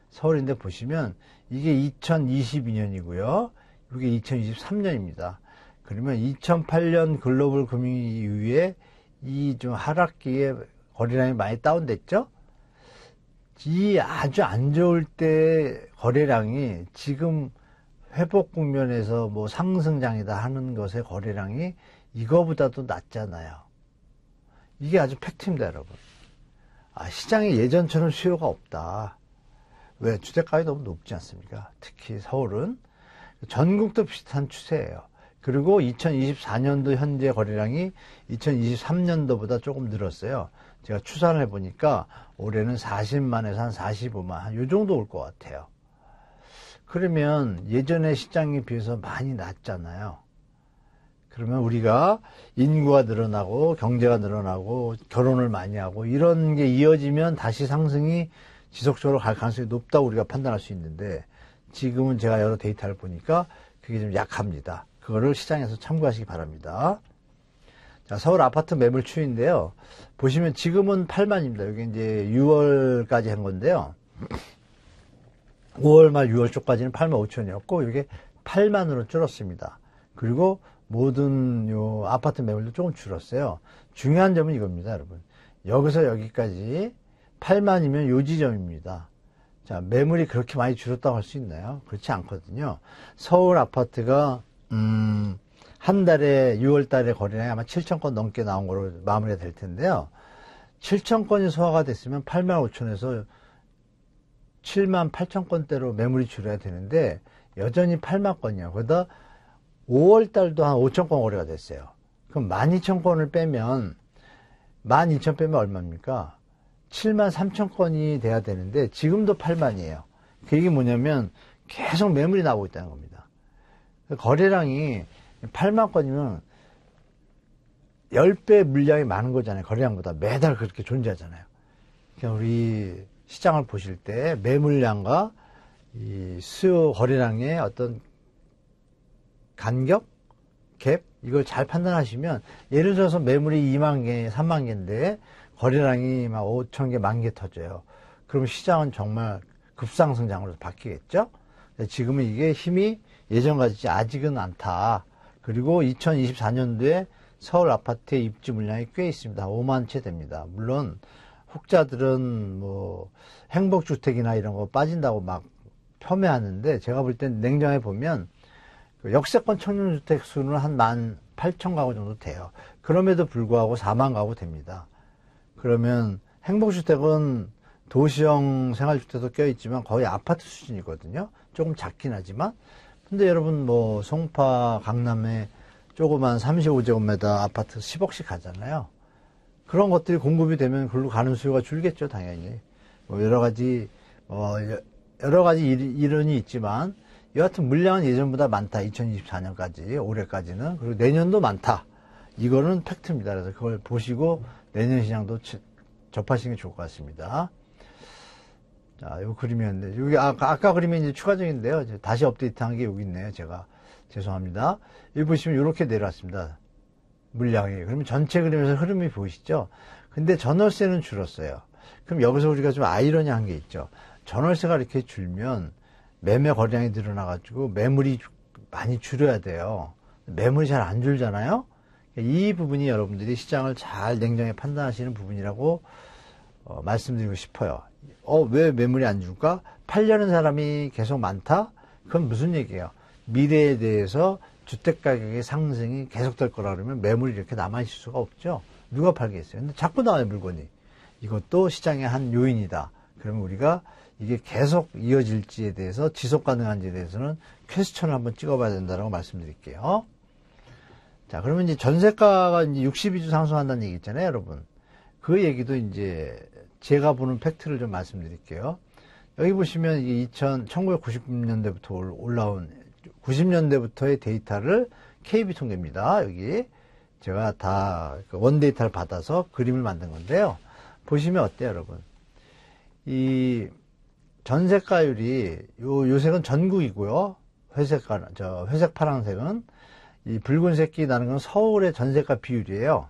서울인데 보시면 이게 2022년이고요. 이게 2023년입니다. 그러면 2008년 글로벌 금융 이후에 이 좀 하락기에 거래량이 많이 다운됐죠? 이 아주 안 좋을 때 거래량이 지금 회복 국면에서 뭐 상승장이다 하는 것의 거래량이 이거보다도 낮잖아요. 이게 아주 팩트입니다, 여러분. 아, 시장에 예전처럼 수요가 없다. 왜 주택가격이 너무 높지 않습니까? 특히 서울은 전국도 비슷한 추세예요. 그리고 2024년도 현재 거래량이 2023년도보다 조금 늘었어요. 제가 추산을 해보니까 올해는 40만에서 한 45만, 한요 정도 올 것 같아요. 그러면 예전의 시장에 비해서 많이 낮잖아요. 그러면 우리가 인구가 늘어나고 경제가 늘어나고 결혼을 많이 하고 이런 게 이어지면 다시 상승이 지속적으로 갈 가능성이 높다고 우리가 판단할 수 있는데 지금은 제가 여러 데이터를 보니까 그게 좀 약합니다. 그거를 시장에서 참고하시기 바랍니다. 자, 서울 아파트 매물 추인데요. 보시면 지금은 8만입니다. 여기 이제 6월까지 한 건데요. 5월 말 6월 초까지는 8만 5천이었고 이게 8만으로 줄었습니다. 그리고 모든 요 아파트 매물도 조금 줄었어요. 중요한 점은 이겁니다, 여러분. 여기서 여기까지 8만이면 요지점입니다. 자, 매물이 그렇게 많이 줄었다고 할 수 있나요? 그렇지 않거든요. 서울 아파트가 음, 한 달에 6월 달에 거래량이 아마 7천 건 넘게 나온 걸로 마무리가 될 텐데요. 7천 건이 소화가 됐으면 8만 5천에서 7만 8천 건대로 매물이 줄어야 되는데 여전히 8만 건이요. 그러다 5월 달도 한 5천 건 거래가 됐어요. 그럼 12,000 건을 빼면 12,000 빼면 얼마입니까? 7만 3천 건이 돼야 되는데 지금도 8만이에요. 그게 뭐냐면 계속 매물이 나오고 있다는 겁니다. 거래량이 8만 건이면 10배 물량이 많은 거잖아요. 거래량보다 매달 그렇게 존재하잖아요. 그러니까 우리 시장을 보실 때 매물량과 이 수요 거래량의 어떤 간격, 갭 이걸 잘 판단하시면 예를 들어서 매물이 2만 개, 3만 개인데 거래량이 막 5천 개, 만 개 터져요. 그럼 시장은 정말 급상승장으로 바뀌겠죠? 지금은 이게 힘이 예전 같지 아직은 않다. 그리고 2024년도에 서울 아파트의 입지 물량이 꽤 있습니다. 5만 채 됩니다. 물론 혹자들은 뭐 행복주택이나 이런 거 빠진다고 막 폄훼하는데 제가 볼 땐 냉정해 보면 그 역세권 청년주택 수는 한만 8천 가구 정도 돼요. 그럼에도 불구하고 4만 가구 됩니다. 그러면 행복주택은 도시형 생활주택도 껴있지만 거의 아파트 수준이거든요. 조금 작긴 하지만. 근데 여러분 뭐 송파 강남에 조그만 35제곱미터 아파트 10억씩 가잖아요. 그런 것들이 공급이 되면 글로 가는 수요가 줄겠죠, 당연히. 뭐 여러 가지 어 여러 가지 이론이 있지만 여하튼 물량은 예전보다 많다. 2024년까지 올해까지는 그리고 내년도 많다. 이거는 팩트입니다. 그래서 그걸 보시고 내년 시장도 접하시는 게 좋을 것 같습니다. 자, 요 그림이었는데, 여기 아, 아까 그림이 이제 추가적인데요. 이제 다시 업데이트 한 게 여기 있네요. 제가. 죄송합니다. 여기 보시면 이렇게 내려왔습니다. 물량이. 그러면 전체 그림에서 흐름이 보이시죠? 근데 전월세는 줄었어요. 그럼 여기서 우리가 좀 아이러니한 게 있죠. 전월세가 이렇게 줄면 매매 거량이 늘어나가지고 매물이 많이 줄여야 돼요. 매물이 잘 안 줄잖아요? 이 부분이 여러분들이 시장을 잘 냉정히 판단하시는 부분이라고 어, 말씀드리고 싶어요. 어, 왜 매물이 안 줄까? 팔려는 사람이 계속 많다? 그건 무슨 얘기예요? 미래에 대해서 주택 가격의 상승이 계속될 거라 그러면 매물이 이렇게 남아있을 수가 없죠. 누가 팔겠어요? 근데 자꾸 나와요, 물건이. 이것도 시장의 한 요인이다. 그러면 우리가 이게 계속 이어질지에 대해서 지속 가능한지에 대해서는 퀘스천을 한번 찍어봐야 된다고 말씀드릴게요. 자, 그러면 이제 전세가가 이제 62주 상승한다는 얘기 있잖아요, 여러분. 그 얘기도 이제 제가 보는 팩트를 좀 말씀드릴게요. 여기 보시면 이게 2000, 1990년대부터 올라온 90년대부터의 데이터를 KB 통계입니다. 여기 제가 다원 그 데이터를 받아서 그림을 만든 건데요. 보시면 어때요, 여러분? 이 전세가율이 요 요색은 전국이고요. 회색 저 회색 파란색은 이붉은색끼 나는 건 서울의 전세가 비율이에요.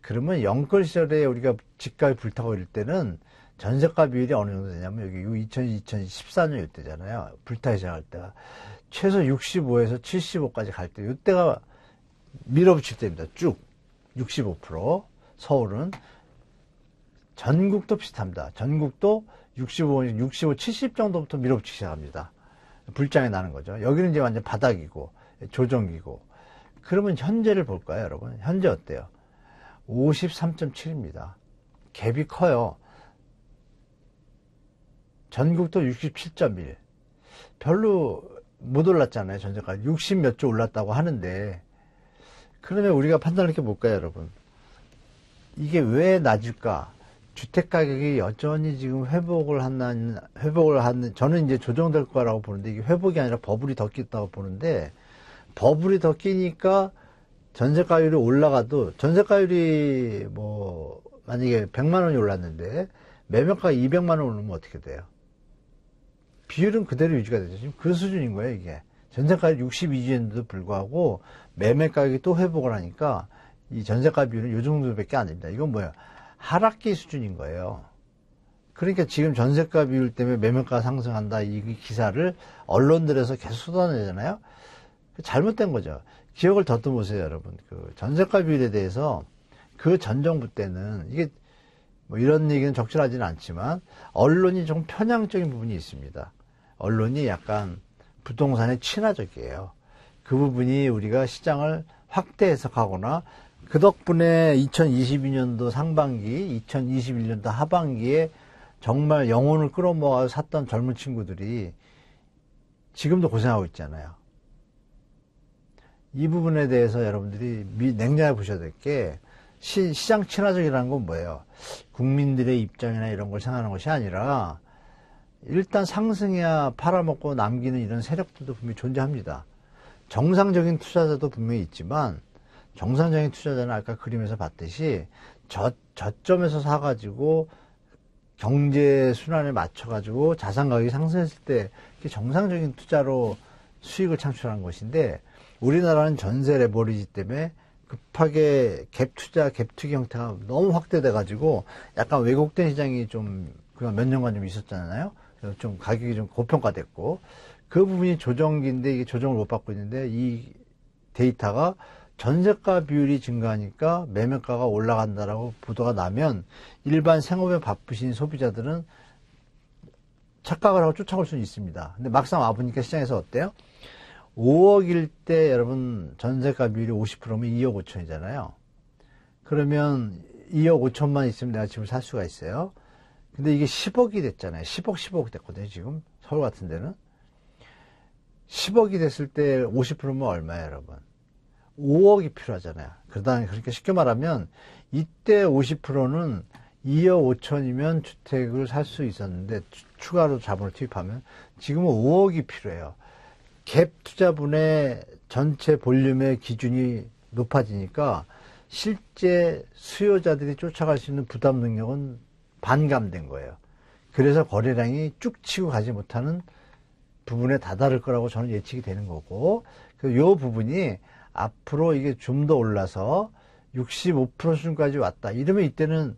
그러면 영끌 시절에 우리가 집값이 불타고 이럴 때는 전세가 비율이 어느 정도 되냐면 여기 2000, 2014년 이때잖아요. 불타기 시작할 때가 최소 65에서 75까지 갈 때 이때가 밀어붙일 때입니다. 쭉65% 서울은 전국도 비슷합니다. 전국도 65, 65, 70 정도부터 밀어붙이기 시작합니다. 불장이 나는 거죠. 여기는 이제 완전 바닥이고 조정기고 그러면 현재를 볼까요, 여러분? 현재 어때요? 53.7입니다. 갭이 커요. 전국도 67.1. 별로 못 올랐잖아요, 전제가. 60몇조 올랐다고 하는데. 그러면 우리가 판단을 이렇게 볼까요, 여러분? 이게 왜 낮을까? 주택 가격이 여전히 지금 회복을 한 하는 회복을 하는 저는 이제 조정될 거라고 보는데 이게 회복이 아니라 버블이 더 꼈다고 보는데 버블이 더 끼니까 전세가율이 올라가도 전세가율이 뭐 만약에 100만 원이 올랐는데 매매가 200만 원 오르면 어떻게 돼요? 비율은 그대로 유지가 되죠. 지금 그 수준인 거예요, 이게. 전세가율 6 2주년데도 불구하고 매매 가격이 또 회복을 하니까 이 전세가 비율은 요 정도밖에 안 됩니다. 이건 뭐예요? 하락기 수준인 거예요. 그러니까 지금 전세가 비율 때문에 매매가 상승한다 이 기사를 언론들에서 계속 쏟아내잖아요. 그 잘못된 거죠. 기억을 더듬으세요, 여러분. 그 전세가 비율에 대해서 그 전 정부 때는 이게 뭐 이런 얘기는 적절하지는 않지만 언론이 좀 편향적인 부분이 있습니다. 언론이 약간 부동산에 친화적이에요. 그 부분이 우리가 시장을 확대 해석하거나 그 덕분에 2022년도 상반기, 2021년도 하반기에 정말 영혼을 끌어모아 서 샀던 젊은 친구들이 지금도 고생하고 있잖아요. 이 부분에 대해서 여러분들이 미, 냉정해 보셔야 될 게 시장 친화적이라는 건 뭐예요? 국민들의 입장이나 이런 걸 생각하는 것이 아니라 일단 상승해야 팔아먹고 남기는 이런 세력들도 분명히 존재합니다. 정상적인 투자자도 분명히 있지만 정상적인 투자자는 아까 그림에서 봤듯이 저, 저점에서 사가지고 경제 순환에 맞춰가지고 자산 가격이 상승했을 때 정상적인 투자로 수익을 창출하는 것인데 우리나라는 전세 레버리지 때문에 급하게 갭 투자, 갭 투기 형태가 너무 확대돼 가지고 약간 왜곡된 시장이 좀 그간 몇 년간 좀 있었잖아요. 그래서 좀 가격이 좀 고평가됐고 그 부분이 조정기인데 이게 조정을 못 받고 있는데 이 데이터가 전세가 비율이 증가하니까 매매가가 올라간다라고 보도가 나면 일반 생업에 바쁘신 소비자들은 착각을 하고 쫓아올 수는 있습니다. 근데 막상 와보니까 시장에서 어때요? 5억일 때 여러분 전세값 비율이 50%면 2억 5천이잖아요. 그러면 2억 5천만 있으면 내가 집을 살 수가 있어요. 근데 이게 10억이 됐잖아요. 10억, 10억 됐거든요, 지금. 서울 같은 데는. 10억이 됐을 때 50%면 얼마예요, 여러분? 5억이 필요하잖아요. 그러다, 그렇게 그러니까 쉽게 말하면, 이때 50%는 2억 5천이면 주택을 살 수 있었는데, 추가로 자본을 투입하면, 지금은 5억이 필요해요. 갭 투자분의 전체 볼륨의 기준이 높아지니까 실제 수요자들이 쫓아갈 수 있는 부담 능력은 반감된 거예요. 그래서 거래량이 쭉 치고 가지 못하는 부분에 다다를 거라고 저는 예측이 되는 거고, 이 부분이 앞으로 이게 좀 더 올라서 65% 수준까지 왔다. 이러면 이때는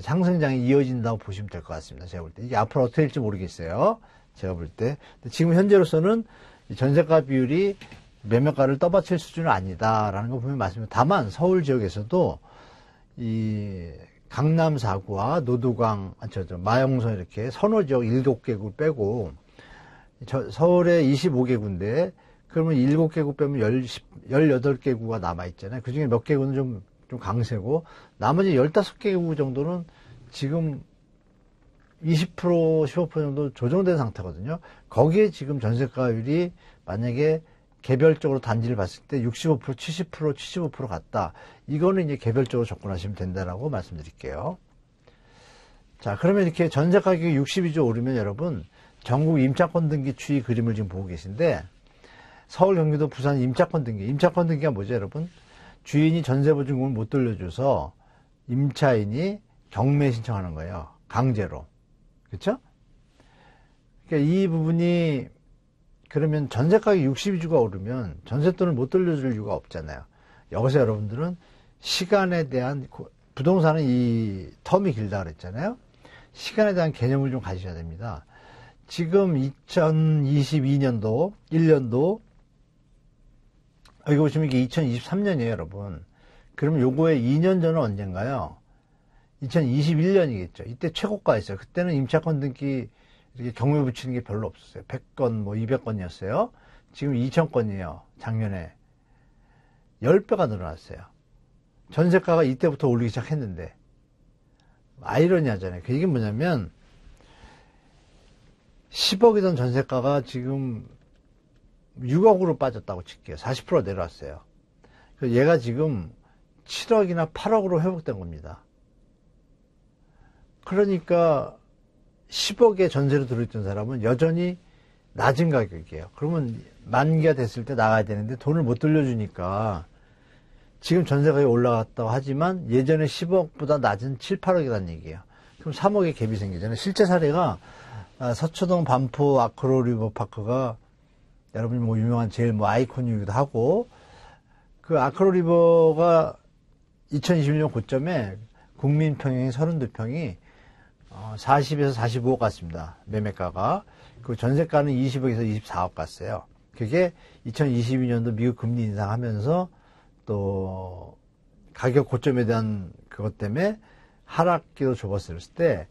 상승장이 이어진다고 보시면 될 것 같습니다. 제가 볼 때. 이게 앞으로 어떻게 될지 모르겠어요. 제가 볼 때. 지금 현재로서는 전세가 비율이 매매가를 떠받칠 수준은 아니다라는 거 보면 맞습니다. 다만 서울 지역에서도 이 강남 4구와 노두광 아, 저, 저, 마영선 이렇게 선호 지역 일곱 개구 빼고 저, 서울에 25개구인데 그러면 일곱 개구 빼면 10, 18개구가 남아있잖아요. 그 중에 몇 개구는 좀, 좀 강세고 나머지 15개구 정도는 지금 20% 15% 정도 조정된 상태거든요. 거기에 지금 전세가율이 만약에 개별적으로 단지를 봤을 때 65%, 70%, 75% 같다. 이거는 이제 개별적으로 접근하시면 된다라고 말씀드릴게요. 자, 그러면 이렇게 전세 가격이 62조 오르면 여러분 전국 임차권 등기 추이 그림을 지금 보고 계신데 서울, 경기도, 부산 임차권 등기. 임차권 등기가 뭐죠, 여러분? 주인이 전세 보증금을 못 돌려줘서 임차인이 경매 신청하는 거예요. 강제로. 그렇죠? 그러니까 이 부분이 그러면 전세 가격 62주가 오르면 전세돈을 못 돌려줄 이유가 없잖아요. 여기서 여러분들은 시간에 대한 부동산은 이 텀이 길다 그랬잖아요. 시간에 대한 개념을 좀 가지셔야 됩니다. 지금 2022년도 1년도 여기 보시면 이게 2023년이에요, 여러분. 그럼 요거의 2년 전은 언젠가요? 2021년이겠죠. 이때 최고가였어요. 그때는 임차권 등기 이렇게 경매 붙이는 게 별로 없었어요. 100건, 뭐 200건이었어요. 지금 2,000건이에요. 작년에. 10배가 늘어났어요. 전세가가 이때부터 올리기 시작했는데. 아이러니하잖아요. 이게 뭐냐면, 10억이던 전세가가 지금 6억으로 빠졌다고 칠게요. 40% 내려왔어요. 얘가 지금 7억이나 8억으로 회복된 겁니다. 그러니까 10억의 전세로 들어있던 사람은 여전히 낮은 가격이에요. 그러면 만기가 됐을 때 나가야 되는데 돈을 못 돌려주니까 지금 전세가 올라갔다고 하지만 예전에 10억보다 낮은 7, 8억이라는 얘기예요. 그럼 3억의 갭이 생기잖아요. 실제 사례가 아, 서초동 반포 아크로 리버파크가 여러분이 뭐 유명한 제일 뭐 아이콘이기도 하고 그 아크로 리버가 2021년 고점에 국민 평형이 32평이 40에서 어, 45억 갔습니다. 매매가가. 그 전세가는 20억에서 24억 갔어요. 그게 2022년도 미국 금리 인상하면서 또 가격 고점에 대한 그것 때문에 하락기로 좁았을 때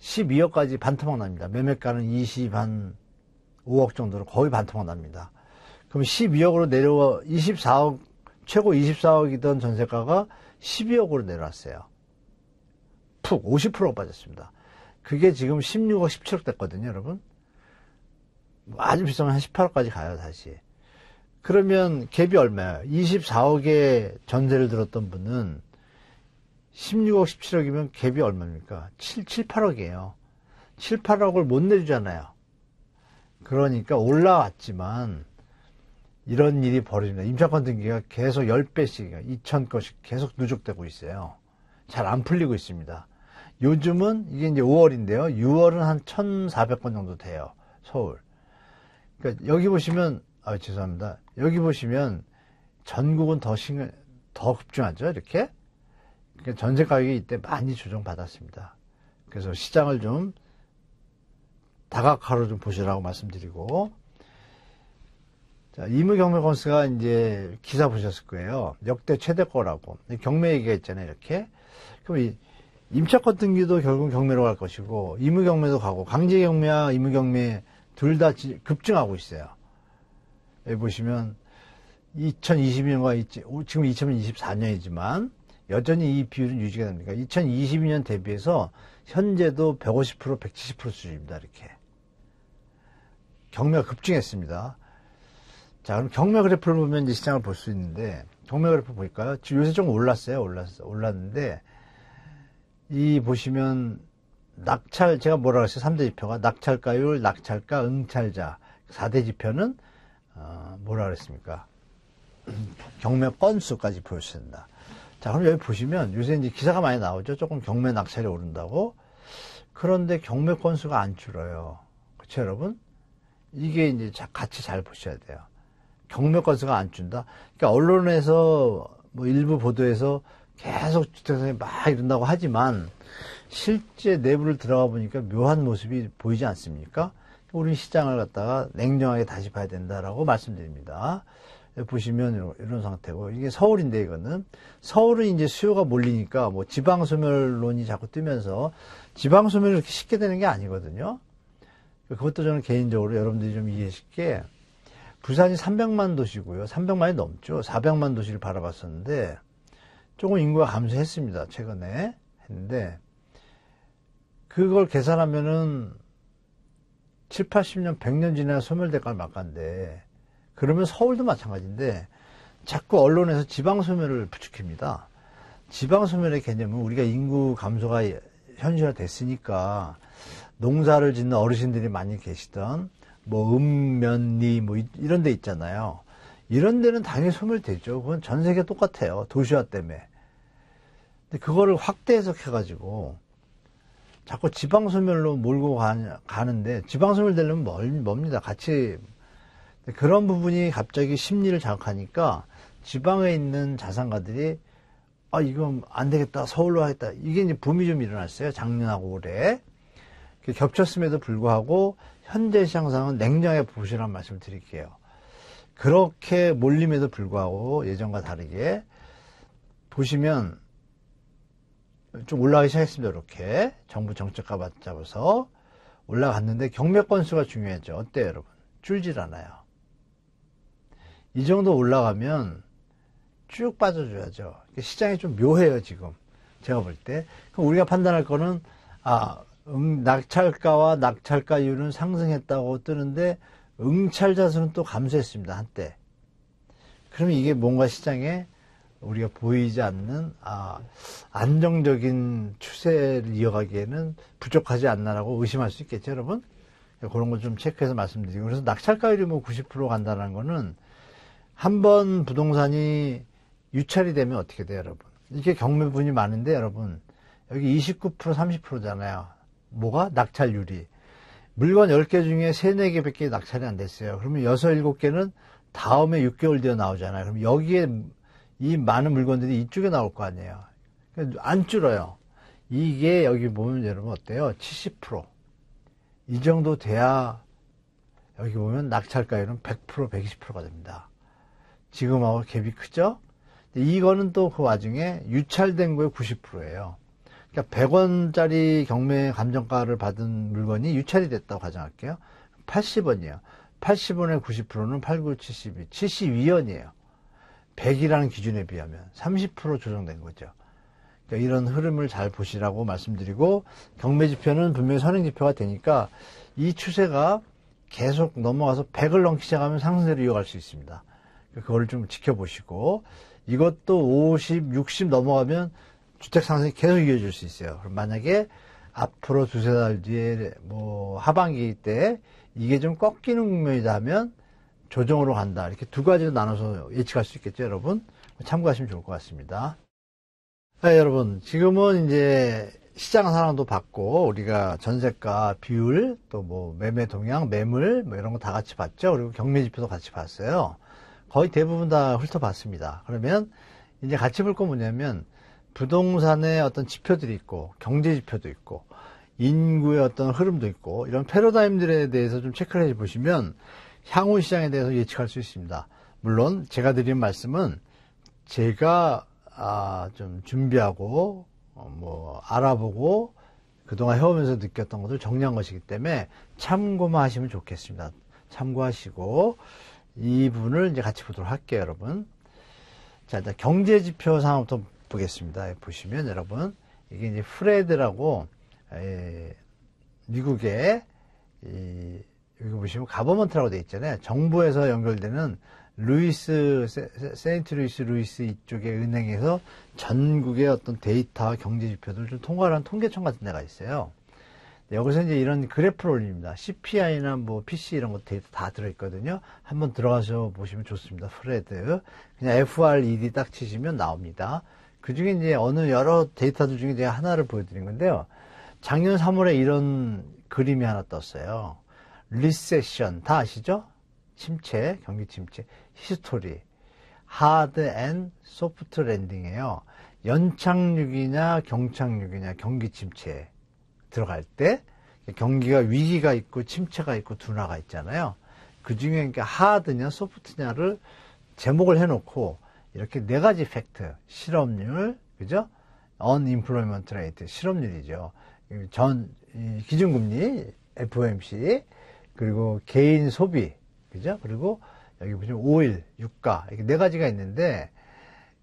12억까지 반토막 납니다. 매매가는 20한 5억 정도로 거의 반토막 납니다. 그럼 12억으로 내려와 24억 최고 24억이던 전세가가 12억으로 내려왔어요. 푹 50%가 빠졌습니다. 그게 지금 16억, 17억 됐거든요, 여러분. 뭐 아주 비싸면 한 18억까지 가요, 다시. 그러면 갭이 얼마예요? 24억에 전세를 들었던 분은 16억, 17억이면 갭이 얼마입니까? 7, 8억이에요. 7, 8억을 못 내주잖아요. 그러니까 올라왔지만 이런 일이 벌어집니다. 임차권 등기가 계속 10배씩, 2천 건씩 계속 누적되고 있어요. 잘 안 풀리고 있습니다. 요즘은 이게 이제 5월인데요. 6월은 한 1,400건 정도 돼요. 서울. 그러니까 여기 보시면 아 죄송합니다. 여기 보시면 전국은 더 싱글 더 급증하죠. 이렇게. 그러니까 전세 가격이 이때 많이 조정받았습니다. 그래서 시장을 좀 다각화로 좀 보시라고 말씀드리고 자, 이무경매 건수가 이제 기사 보셨을 거예요. 역대 최대 거라고. 경매 얘기가있잖아요 이렇게. 그럼 이 임차권 등기도 결국 경매로 갈 것이고 임무 경매도 가고 강제 경매와 임무 경매 둘 다 급증하고 있어요. 여기 보시면 2020년과 지금 2024년이지만 여전히 이 비율은 유지가 됩니다. 2022년 대비해서 현재도 150% 170% 수준입니다. 이렇게 경매가 급증했습니다. 자 그럼 경매 그래프를 보면 이제 시장을 볼 수 있는데 경매 그래프 보일까요? 지금 요새 좀 올랐어요. 올랐, 올랐는데 이 보시면 낙찰 제가 뭐라 그랬어요? 3대 지표가 낙찰가율, 낙찰가, 응찰자 4대 지표는 어, 뭐라 그랬습니까? 경매 건수까지 보여준다. 자, 그럼 여기 보시면 요새 이제 기사가 많이 나오죠. 조금 경매 낙찰이 오른다고. 그런데 경매 건수가 안 줄어요. 그렇죠, 여러분? 이게 이제 같이 잘 보셔야 돼요. 경매 건수가 안 준다. 그러니까 언론에서 뭐 일부 보도에서 계속 주택선이 막 이런다고 하지만 실제 내부를 들어가 보니까 묘한 모습이 보이지 않습니까? 우리 시장을 갖다가 냉정하게 다시 봐야 된다라고 말씀드립니다. 보시면 이런 상태고 이게 서울인데 이거는 서울은 이제 수요가 몰리니까 뭐 지방 소멸론이 자꾸 뜨면서 지방 소멸이 을렇게 쉽게 되는 게 아니거든요. 그것도 저는 개인적으로 여러분들이 좀이해 쉽게 부산이 300만 도시고요. 300만이 넘죠. 400만 도시를 바라봤었는데 조금 인구가 감소했습니다. 최근에 했는데 그걸 계산하면은 7, 80년, 100년 지나 소멸될까 말까인데 그러면 서울도 마찬가지인데 자꾸 언론에서 지방 소멸을 부추깁니다. 지방 소멸의 개념은 우리가 인구 감소가 현실화 됐으니까 농사를 짓는 어르신들이 많이 계시던 뭐 읍면리 뭐 이런 데 있잖아요. 이런 데는 당연히 소멸되죠. 그건 전 세계 똑같아요. 도시화 때문에. 근데 그거를 확대 해석해가지고 자꾸 지방소멸로 몰고 가, 는데 지방소멸 되려면 멀, 멉니다. 같이 그런 부분이 갑자기 심리를 자극하니까 지방에 있는 자산가들이 아 이건 안 되겠다 서울로 하겠다 이게 이제 붐이 좀 일어났어요 작년하고 올해 그 겹쳤음에도 불구하고 현재 시장상은 냉정해 보시라는 말씀을 드릴게요 그렇게 몰림에도 불구하고 예전과 다르게 보시면 좀 올라가기 시작했습니다. 이렇게 정부 정책과 맞잡아서 올라갔는데 경매 건수가 중요하죠. 어때요 여러분? 줄질 않아요. 이 정도 올라가면 쭉 빠져줘야죠. 시장이 좀 묘해요 지금 제가 볼 때. 그럼 우리가 판단할 거는 아 음, 낙찰가와 낙찰가 이유는 상승했다고 뜨는데 응찰자 수는 또 감소했습니다 한때. 그럼 이게 뭔가 시장에 우리가 보이지 않는 아, 안정적인 추세를 이어가기에는 부족하지 않나라고 의심할 수 있겠죠, 여러분. 그런 걸 좀 체크해서 말씀드리고 그래서 낙찰가율이 뭐 90% 간다는 거는 한 번 부동산이 유찰이 되면 어떻게 돼요, 여러분? 이렇게 경매분이 많은데 여러분 여기 29% 30%잖아요. 뭐가 낙찰률이 물건 10개 중에 3, 4개밖에 낙찰이 안 됐어요. 그러면 6, 7개는 다음에 6개월 뒤에 나오잖아요. 그럼 여기에 이 많은 물건들이 이쪽에 나올 거 아니에요. 그러니까 안 줄어요. 이게 여기 보면 여러분 어때요? 70%. 이 정도 돼야 여기 보면 낙찰가율은 100% 120%가 됩니다. 지금하고 갭이 크죠? 이거는 또 그 와중에 유찰된 거의 90%예요. 그러니까 100원짜리 경매 감정가를 받은 물건이 유찰이 됐다고 가정할게요. 80원이에요. 80원에 90%는 8, 9, 72, 72원이에요. 100이라는 기준에 비하면 30% 조정된 거죠. 그러니까 이런 흐름을 잘 보시라고 말씀드리고 경매 지표는 분명히 선행 지표가 되니까 이 추세가 계속 넘어가서 100을 넘기 시작하면 상승세를 이어갈 수 있습니다. 그걸 그러니까 좀 지켜보시고 이것도 50, 60 넘어가면 주택 상승이 계속 이어질 수 있어요. 그럼 만약에 앞으로 두세 달 뒤에 뭐 하반기 때 이게 좀 꺾이는 국면이다 하면 조정으로 간다. 이렇게 두 가지로 나눠서 예측할 수 있겠죠, 여러분? 참고하시면 좋을 것 같습니다. 네, 여러분. 지금은 이제 시장 상황도 봤고, 우리가 전세가 비율, 또 뭐 매매 동향, 매물, 뭐 이런 거 다 같이 봤죠. 그리고 경매 지표도 같이 봤어요. 거의 대부분 다 훑어봤습니다. 그러면 이제 같이 볼 거 뭐냐면, 부동산의 어떤 지표들이 있고, 경제 지표도 있고, 인구의 어떤 흐름도 있고, 이런 패러다임들에 대해서 좀 체크를 해 보시면, 향후 시장에 대해서 예측할 수 있습니다. 물론 제가 드린 말씀은 제가 아, 좀 준비하고 어, 뭐 알아보고 그동안 해오면서 느꼈던 것을 정리한 것이기 때문에 참고만 하시면 좋겠습니다. 참고하시고 이 부분을 이제 같이 보도록 할게요, 여러분. 자, 일단 경제 지표 상황부터 보겠습니다. 보시면 여러분 이게 이제 프레드라고 에, 미국의 이 여기 보시면 가버먼트라고 되어 있잖아요. 정부에서 연결되는 루이스 세인트 루이스 루이스 이쪽의 은행에서 전국의 어떤 데이터 경제 지표들을 좀통과하는 통계청 같은 데가 있어요. 여기서 이제 이런 그래프를 올립니다. CPI나 뭐 PC 이런 것 데이터 다 들어있거든요. 한번 들어가서 보시면 좋습니다. 프레드. 그냥 FRED 딱 치시면 나옵니다. 그 중에 이제 어느 여러 데이터들 중에 제가 하나를 보여드린 건데요. 작년 3월에 이런 그림이 하나 떴어요. 리세션 다 아시죠? 침체, 경기 침체, 히스토리, 하드 앤 소프트 랜딩이에요. 연착륙이냐 경착륙이냐 경기 침체 들어갈 때 경기가 위기가 있고 침체가 있고 둔화가 있잖아요. 그 중에 그러니까 하드냐 소프트냐를 제목을 해놓고 이렇게 네 가지 팩트 실업률 그죠? 언인플로이먼트 레이트 실업률이죠. 전 기준금리 FOMC 그리고 개인 소비, 그죠? 그리고 여기 보시면 오일, 유가, 이렇게 네 가지가 있는데,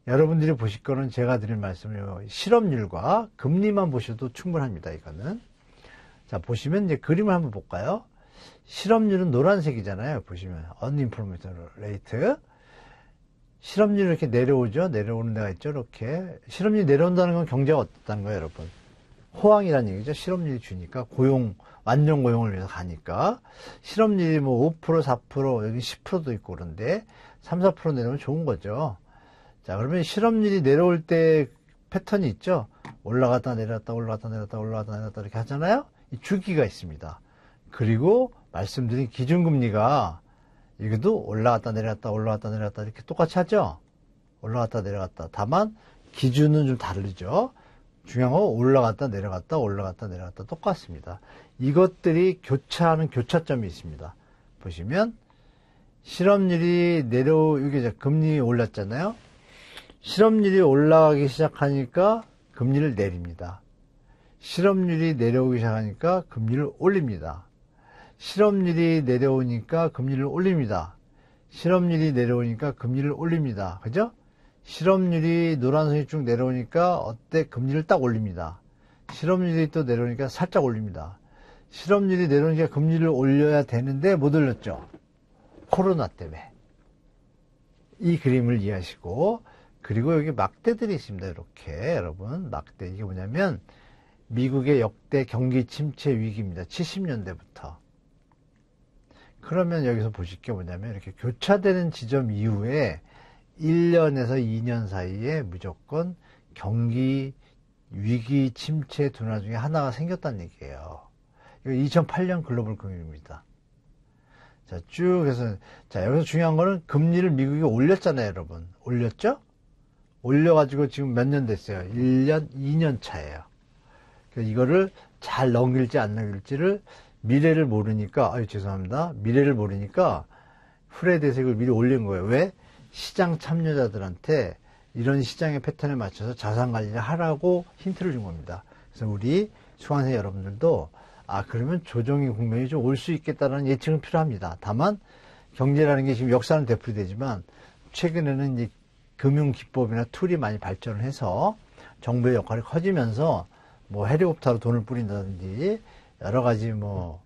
여러분들이 보실 거는 제가 드릴 말씀은 실업률과 금리만 보셔도 충분합니다, 이거는. 자, 보시면 이제 그림을 한번 볼까요? 실업률은 노란색이잖아요, 보시면. 언인플로미터 레이트. 실업률 이렇게 내려오죠? 내려오는 데가 있죠? 이렇게. 실업률이 내려온다는 건 경제가 어떻다는 거예요, 여러분? 호황이라는 얘기죠. 실업률이 주니까 고용 완전 고용을 위해서 가니까 실업률이 뭐5% 4% 여기 10%도 있고 그런데 3, 4% 내려오면 좋은 거죠. 자 그러면 실업률이 내려올 때 패턴이 있죠. 올라갔다 내렸다 올라갔다 내렸다 올라갔다 내렸다 이렇게 하잖아요. 이 주기가 있습니다. 그리고 말씀드린 기준금리가 이것도 올라갔다 내려갔다 올라갔다 내려갔다 이렇게 똑같이 하죠. 올라갔다 내려갔다. 다만 기준은 좀 다르죠. 중요한 건 올라갔다 내려갔다 올라갔다 내려갔다 똑같습니다. 이것들이 교차하는 교차점이 있습니다. 보시면 실업률이 내려 이게 금리 올랐잖아요. 실업률이 올라가기 시작하니까 금리를 내립니다. 실업률이 내려오기 시작하니까 금리를 올립니다. 실업률이 내려오니까 금리를 올립니다. 실업률이 내려오니까 금리를 올립니다. 그죠? 실업률이 노란색이쭉 내려오니까 어때 금리를 딱 올립니다. 실업률이 또 내려오니까 살짝 올립니다. 실업률이 내려오니까 금리를 올려야 되는데 못 올렸죠. 코로나 때문에. 이 그림을 이해하시고 그리고 여기 막대들이 있습니다. 이렇게 여러분 막대 이게 뭐냐면 미국의 역대 경기 침체 위기입니다. 70년대부터. 그러면 여기서 보실 게 뭐냐면 이렇게 교차되는 지점 이후에 1년에서 2년 사이에 무조건 경기 위기 침체 둔화 중에 하나가 생겼다는 얘기예요. 2008년 글로벌 금융입니다 자, 쭉 해서, 자, 여기서 중요한 거는 금리를 미국이 올렸잖아요, 여러분. 올렸죠? 올려가지고 지금 몇 년 됐어요? 1년, 2년 차예요. 그래서 그러니까 이거를 잘 넘길지 안 넘길지를 미래를 모르니까, 아유, 죄송합니다. 미래를 모르니까 후레 대색을 미리 올린 거예요. 왜? 시장 참여자들한테 이런 시장의 패턴에 맞춰서 자산 관리를 하라고 힌트를 준 겁니다. 그래서 우리 수강생 여러분들도 아 그러면 조정이 국면이 좀 올 수 있겠다는 라 예측은 필요합니다. 다만 경제라는 게 지금 역사는 대풀이되지만 최근에는 이제 금융 기법이나 툴이 많이 발전을 해서 정부의 역할이 커지면서 뭐해리콥터로 돈을 뿌린다든지 여러 가지 뭐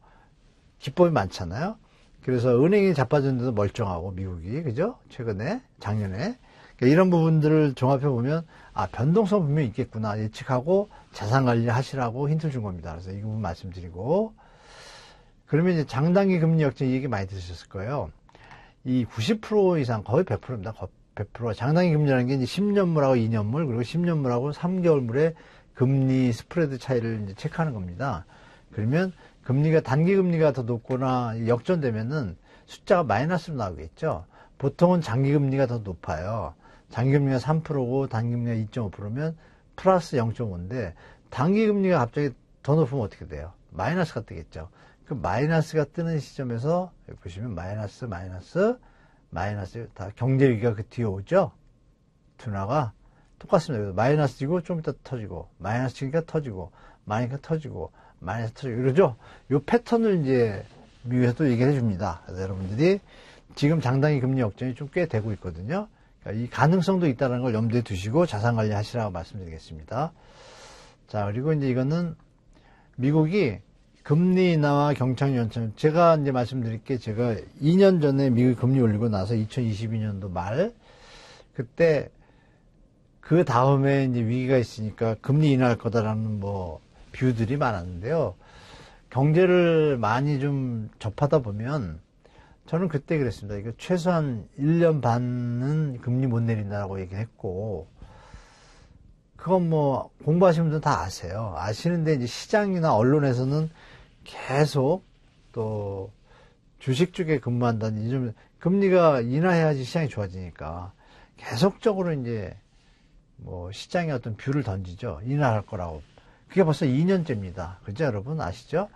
기법이 많잖아요. 그래서 은행이 자빠졌는데도 멀쩡하고 미국이 그죠? 최근에 작년에 그러니까 이런 부분들을 종합해 보면 아 변동성 분명히 있겠구나 예측하고 자산 관리를 하시라고 힌트를 준 겁니다. 그래서 이 부분 말씀드리고 그러면 이제 장단기 금리 역전 얘기 많이 들으셨을 거예요. 이 90% 이상 거의 100%입니다. 100% 장단기 금리라는 게 이제 10년물하고 2년물 그리고 10년물하고 3개월물의 금리 스프레드 차이를 이제 체크하는 겁니다. 그러면 금리가 단기 금리가 더 높거나 역전되면은 숫자가 마이너스로 나오겠죠. 보통은 장기 금리가 더 높아요. 장기금리가 3%고 단기금리가 2.5%면 플러스 0.5인데 단기금리가 갑자기 더 높으면 어떻게 돼요? 마이너스가 뜨겠죠. 그 마이너스가 뜨는 시점에서 보시면 마이너스 마이너스 마이너스 다 경제 위기가 그 뒤에 오죠. 둔화가 똑같습니다. 마이너스이고 좀 이따 터지고 마이너스니까 터지고 마이너스 터지고 마이너스 터지고 이러죠. 요 패턴을 이제 미국에서도 얘기해 줍니다. 여러분들이 지금 장당기 금리 역전이 좀 꽤 되고 있거든요. 아, 이 가능성도 있다는 걸 염두에 두시고 자산 관리 하시라고 말씀드리겠습니다. 자, 그리고 이제 이거는 미국이 금리 인하와 경착 연착. 제가 이제 말씀드릴 게 제가 2년 전에 미국 금리 올리고 나서 2022년도 말 그때 그 다음에 이제 위기가 있으니까 금리 인하할 거다라는 뭐 뷰들이 많았는데요. 경제를 많이 좀 접하다 보면 저는 그때 그랬습니다. 이거 최소한 1년 반은 금리 못 내린다라고 얘기를 했고, 그건 뭐 공부하시는 분들 다 아세요. 아시는데 이제 시장이나 언론에서는 계속 또 주식 쪽에 근무한다든지 좀 금리가 인하해야지 시장이 좋아지니까 계속적으로 이제 뭐 시장에 어떤 뷰를 던지죠. 인하할 거라고. 그게 벌써 2년째입니다. 그죠 여러분 아시죠?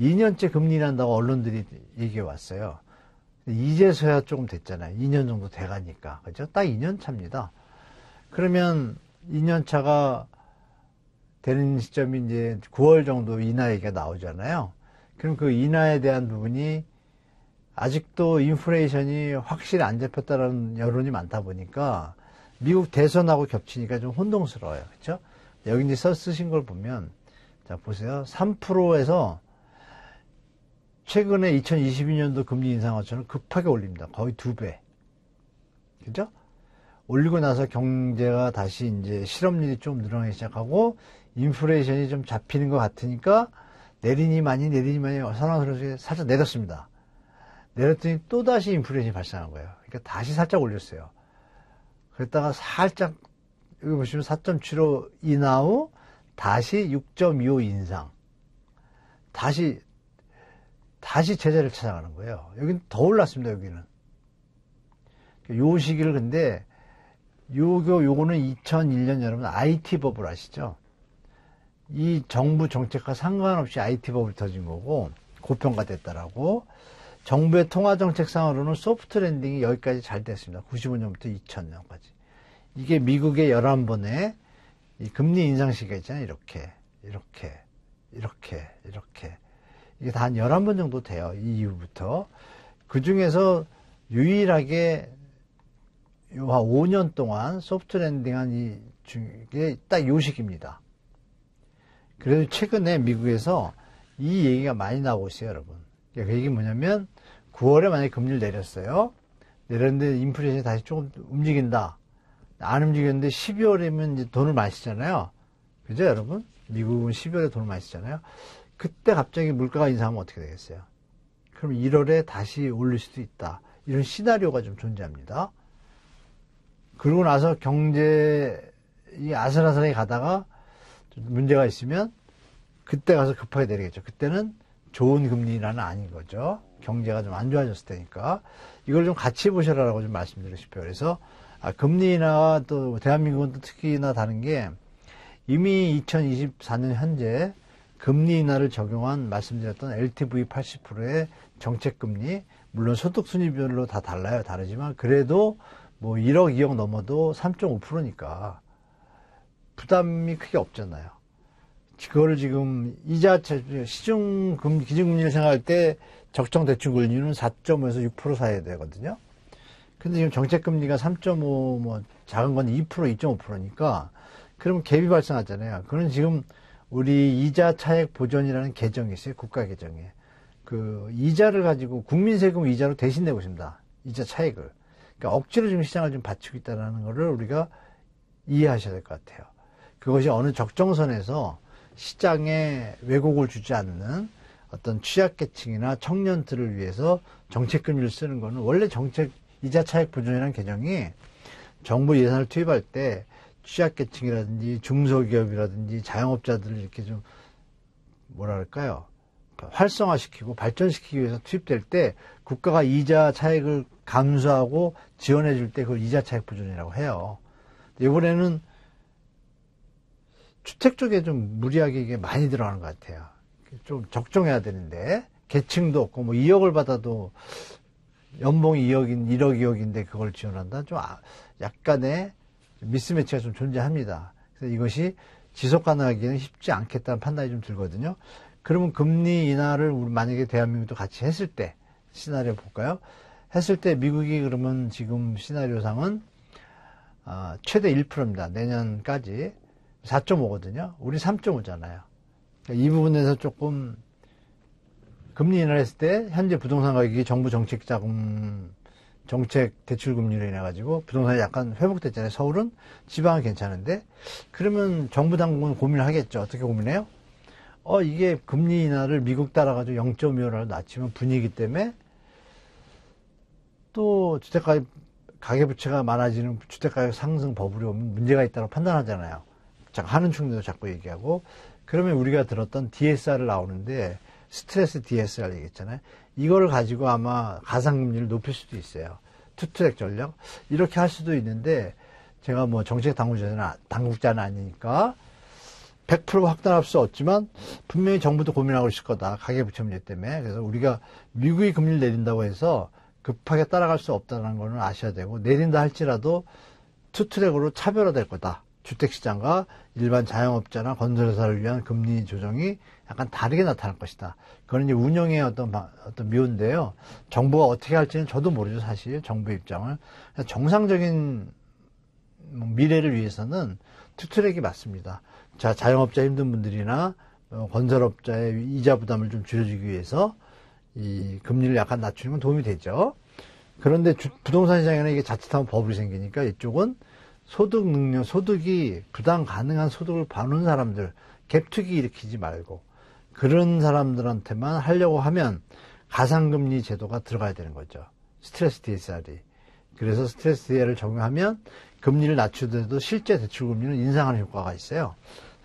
2년째 금리 인한다고 언론들이 얘기해 왔어요. 이제서야 조금 됐잖아요. 2년 정도 돼가니까. 그죠? 딱 2년 차입니다. 그러면 2년 차가 되는 시점이 이제 9월 정도 인하 얘기가 나오잖아요. 그럼 그 인하에 대한 부분이 아직도 인플레이션이 확실히 안잡혔다는 여론이 많다 보니까 미국 대선하고 겹치니까 좀 혼동스러워요. 그죠 여기 이제 써 쓰신 걸 보면 자 보세요. 3%에서 최근에 2022년도 금리 인상화처럼 급하게 올립니다. 거의 두 배. 그죠? 올리고 나서 경제가 다시 이제 실업률이 좀 늘어나기 시작하고 인플레이션이 좀 잡히는 것 같으니까 내리니 많이 내리니 많이 선화선에서 살짝 내렸습니다. 내렸더니 또 다시 인플레이션이 발생한 거예요. 그러니까 다시 살짝 올렸어요. 그랬다가 살짝 여기 보시면 4.75 인하우 다시 6.25 인상. 다시 다시 제자를 찾아가는 거예요. 여기는 더 올랐습니다, 여기는. 요 시기를 근데, 요거, 요거는 2001년 여러분 IT 버블 아시죠? 이 정부 정책과 상관없이 IT 버블 터진 거고, 고평가됐다라고, 정부의 통화 정책상으로는 소프트 랜딩이 여기까지 잘 됐습니다. 95년부터 2000년까지. 이게 미국의 11번의 금리 인상시기가 있잖아요. 이렇게, 이렇게, 이렇게, 이렇게. 이게 다한 11번 정도 돼요. 이 이후부터. 그 중에서 유일하게 요 5년 동안 소프트 랜딩한 이 중에 딱요 시기입니다. 그래도 최근에 미국에서 이 얘기가 많이 나오고 있어요, 여러분. 그그 그러니까 얘기 뭐냐면 9월에 만약에 금리를 내렸어요. 내렸는데 인플레이션이 다시 조금 움직인다. 안 움직였는데 12월이면 이제 돈을 많이 쓰잖아요. 그죠, 여러분? 미국은 12월에 돈을 많이 쓰잖아요. 그때 갑자기 물가가 인상하면 어떻게 되겠어요? 그럼 1월에 다시 올릴 수도 있다. 이런 시나리오가 좀 존재합니다. 그러고 나서 경제이 아슬아슬하게 가다가 문제가 있으면 그때 가서 급하게 내리겠죠. 그때는 좋은 금리라는 아닌 거죠. 경제가 좀 안 좋아졌을 테니까 이걸 좀 같이 보셔라라고 좀 말씀드리고 싶어요. 그래서 아, 금리나 또 대한민국은 또 특히나 다른 게 이미 2024년 현재 금리 인하를 적용한 말씀드렸던 LTV 80%의 정책금리 물론 소득순위별로 다 달라요 다르지만 그래도 뭐 1억 2억 넘어도 3.5%니까 부담이 크게 없잖아요 그거를 지금 이자 시중금 기준금리를 생각할 때 적정 대출금리는 4.5에서 6% 사이에 되거든요 근데 지금 정책금리가 3.5 뭐 작은 건 2% 2.5%니까 그러면 갭이 발생하잖아요 그는 지금 우리 이자 차액 보존이라는 계정이 있어요. 국가 계정에그 이자를 가지고 국민 세금 이자로 대신 내고 있습니다. 이자 차액을. 그러니까 억지로 지금 시장을 좀 받치고 있다는 거를 우리가 이해하셔야 될 것 같아요. 그것이 어느 적정선에서 시장에 왜곡을 주지 않는 어떤 취약계층이나 청년들을 위해서 정책금리를 쓰는 거는 원래 정책 이자 차액 보존이라는 개정이 정부 예산을 투입할 때 취약계층이라든지 중소기업이라든지 자영업자들을 이렇게 좀 뭐랄까요 그러니까 활성화시키고 발전시키기 위해서 투입될 때 국가가 이자 차익을 감수하고 지원해 줄때 그걸 이자 차익 보존이라고 해요. 이번에는 주택 쪽에 좀 무리하게 이게 많이 들어가는 것 같아요. 좀 적정해야 되는데 계층도 없고 뭐 2억을 받아도 연봉이 2억인 1억 2억인데 그걸 지원한다. 좀 아, 약간의 미스매치가 좀 존재합니다. 그래서 이것이 지속 가능하기는 쉽지 않겠다는 판단이 좀 들거든요. 그러면 금리 인하를 우리 만약에 대한민국도 같이 했을 때 시나리오 볼까요? 했을 때 미국이 그러면 지금 시나리오상은 어, 최대 1%입니다. 내년까지 4.5거든요. 우리 3.5잖아요. 그러니까 이 부분에서 조금 금리 인하를 했을 때 현재 부동산 가격이 정부 정책 자금 정책 대출 금리로 인해 가지고 부동산이 약간 회복됐잖아요. 서울은 지방은 괜찮은데 그러면 정부 당국은 고민을 하겠죠. 어떻게 고민해요? 어 이게 금리 인하를 미국 따라가지고 0.5를 2 낮추면 분위기 때문에 또 주택가격 가계부채가 많아지는 주택가격 상승 버블이 오면 문제가 있다고 판단하잖아요. 자, 하는 충동도 자꾸 얘기하고 그러면 우리가 들었던 DSR을 나오는데 스트레스 DSR 얘기했잖아요. 이걸 가지고 아마 가상금리를 높일 수도 있어요. 투트랙 전략 이렇게 할 수도 있는데 제가 뭐 정책 당국자는 아, 당국자는 아니니까 100% 확단할 수 없지만 분명히 정부도 고민하고 있을 거다 가계부채 때문에 그래서 우리가 미국이 금리를 내린다고 해서 급하게 따라갈 수 없다는 거는 아셔야 되고 내린다 할지라도 투트랙으로 차별화될 거다 주택시장과 일반 자영업자나 건설회사를 위한 금리 조정이 약간 다르게 나타날 것이다. 그건 이제 운영의 어떤, 어떤 묘인데요. 정부가 어떻게 할지는 저도 모르죠, 사실. 정부 입장을. 정상적인 뭐 미래를 위해서는 투트랙이 맞습니다. 자, 자영업자 힘든 분들이나 어, 건설업자의 이자 부담을 좀 줄여주기 위해서 이 금리를 약간 낮추는 건 도움이 되죠. 그런데 주, 부동산 시장에는 이게 자칫하면 버블이 생기니까 이쪽은 소득 능력, 소득이 부담 가능한 소득을 받는 사람들 갭투기 일으키지 말고 그런 사람들한테만 하려고 하면 가상금리 제도가 들어가야 되는 거죠. 스트레스 DSR이. 그래서 스트레스 DSR을 적용하면 금리를 낮추더라도 실제 대출금리는 인상하는 효과가 있어요.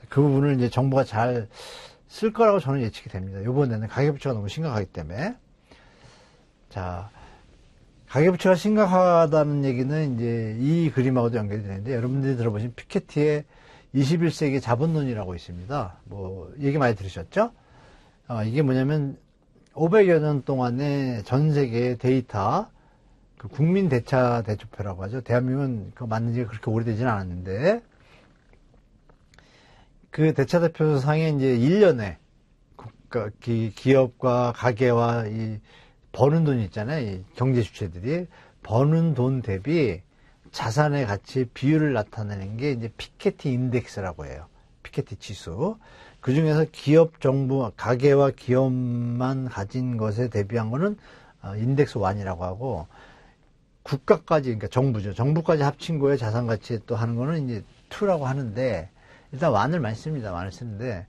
그 부분을 이제 정부가 잘 쓸 거라고 저는 예측이 됩니다. 이번에는 가계부채가 너무 심각하기 때문에. 자, 가계부채가 심각하다는 얘기는 이제 이 그림하고도 연결이 되는데 여러분들이 들어보신 피케티의 21세기 자본론이라고 있습니다. 뭐 얘기 많이 들으셨죠? 어, 이게 뭐냐면 500여 년동안에전 세계 데이터 그 국민 대차 대조표라고 하죠. 대한민국은 그 맞는 지 그렇게 오래되진 않았는데 그 대차 대표상에 이제 1년에 국가 기, 기업과 가계와이 버는 돈 있잖아요. 이 경제 주체들이 버는 돈 대비 자산의 가치 비율을 나타내는 게 이제 피케티 인덱스라고 해요. 피케티 지수. 그 중에서 기업, 정부, 가계와 기업만 가진 것에 대비한 거는 어, 인덱스 완이라고 하고 국가까지 그러니까 정부죠. 정부까지 합친 거에 자산 가치에 또 하는 거는 이제 투라고 하는데 일단 완을 많이 씁니다. 많이 쓰는데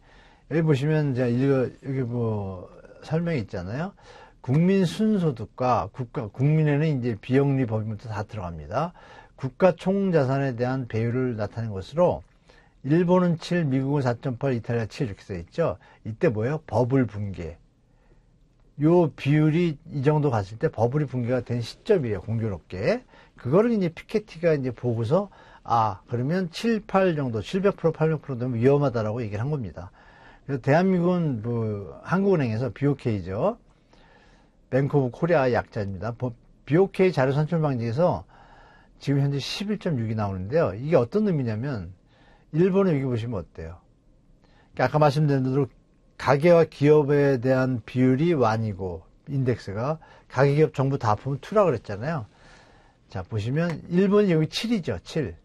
여기 보시면 제가 읽어, 여기 뭐 설명이 있잖아요. 국민 순소득과 국가 국민에는 이제 비영리 법인부터 다 들어갑니다. 국가 총 자산에 대한 배율을 나타낸 것으로 일본은 7, 미국은 4.8, 이탈리아 7 이렇게 써 있죠. 이때 뭐예요? 버블 붕괴. 요 비율이 이 정도 갔을 때 버블이 붕괴가 된 시점이에요. 공교롭게. 그거를 이제 피케티가 이제 보고서 아, 그러면 7, 8 정도, 700% 800% 되면 위험하다라고 얘기를 한 겁니다. 그래서 대한민국은 뭐 한국은행에서 BOK죠. 뱅크 오브 코리아 약자입니다. BOK 자료 선출 방지에서 지금 현재 11.6이 나오는데요. 이게 어떤 의미냐면 일본은 여기 보시면 어때요? 그러니까 아까 말씀드린 대로 가계와 기업에 대한 비율이 1이고 인덱스가 가계 기업 정부 다 합하면 2라 그랬잖아요. 자 보시면 일본이 여기 7이죠. 7.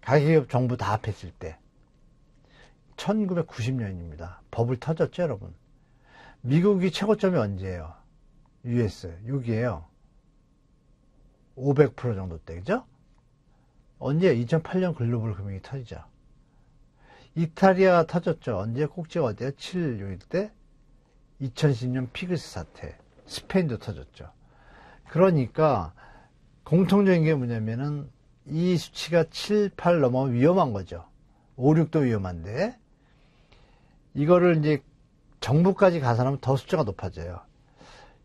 가계 기업 정부 다 합했을 때 1990년입니다. 법을 터졌죠, 여러분. 미국이 최고점이 언제예요? US 여기에요. 500% 정도 때, 그죠? 언제? 2008년 글로벌 금융이 터지자 이탈리아가 터졌죠. 언제? 꼭지가 어때요? 7 6일 때? 2010년 피그스 사태. 스페인도 터졌죠. 그러니까 공통적인 게 뭐냐면은 이 수치가 7, 8 넘어면 위험한 거죠. 5, 6도 위험한데 이거를 이제 정부까지 가산하면 더 숫자가 높아져요.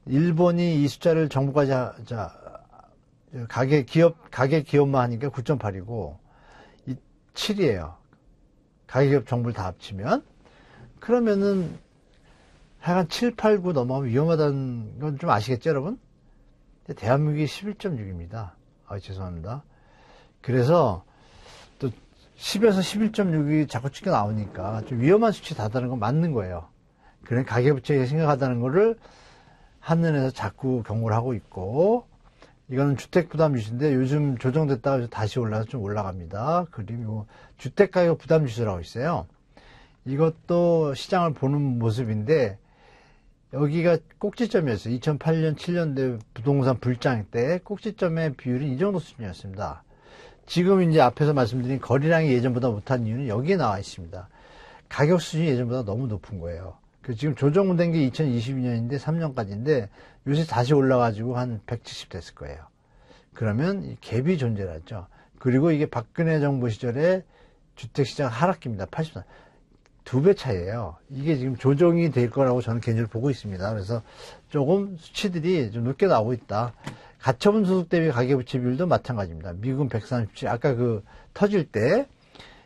일본이 이 숫자를 정부까지 가계 기업 가계 기업만 하니까 9.8이고 7이에요. 가계 기업 정부를 다 합치면 그러면은 하간 7, 8, 9 넘어가면 위험하다는 건 좀 아시겠죠, 여러분? 대한민국이 11.6입니다. 아, 죄송합니다. 그래서 또 10에서 11.6이 자꾸 찍혀 나오니까 좀 위험한 수치 다다는 건 맞는 거예요. 그런 가계부채에 생각하다는 거를 한눈에서 자꾸 경고를 하고 있고, 이거는 주택 부담주신데 요즘 조정됐다가 다시 올라서 좀 올라갑니다. 그리고 주택가격 부담주시라고 있어요. 이것도 시장을 보는 모습인데 여기가 꼭지점이었어요. 2008년, 7년대 부동산 불장 때 꼭지점의 비율이 이 정도 수준이었습니다. 지금 이제 앞에서 말씀드린 거래량이 예전보다 못한 이유는 여기에 나와 있습니다. 가격 수준이 예전보다 너무 높은 거예요. 그 지금 조정문 된게 2022년인데 3년까지인데 요새 다시 올라가지고 한 170 됐을 거예요. 그러면 갭이 존재하죠. 그리고 이게 박근혜 정부 시절에 주택시장 하락기입니다. 83. 두배 차이예요. 이게 지금 조정이 될 거라고 저는 개인적으로 보고 있습니다. 그래서 조금 수치들이 좀 높게 나오고 있다. 가처분 소득 대비 가계부채 비율도 마찬가지입니다. 미국은 137, 아까 그 터질 때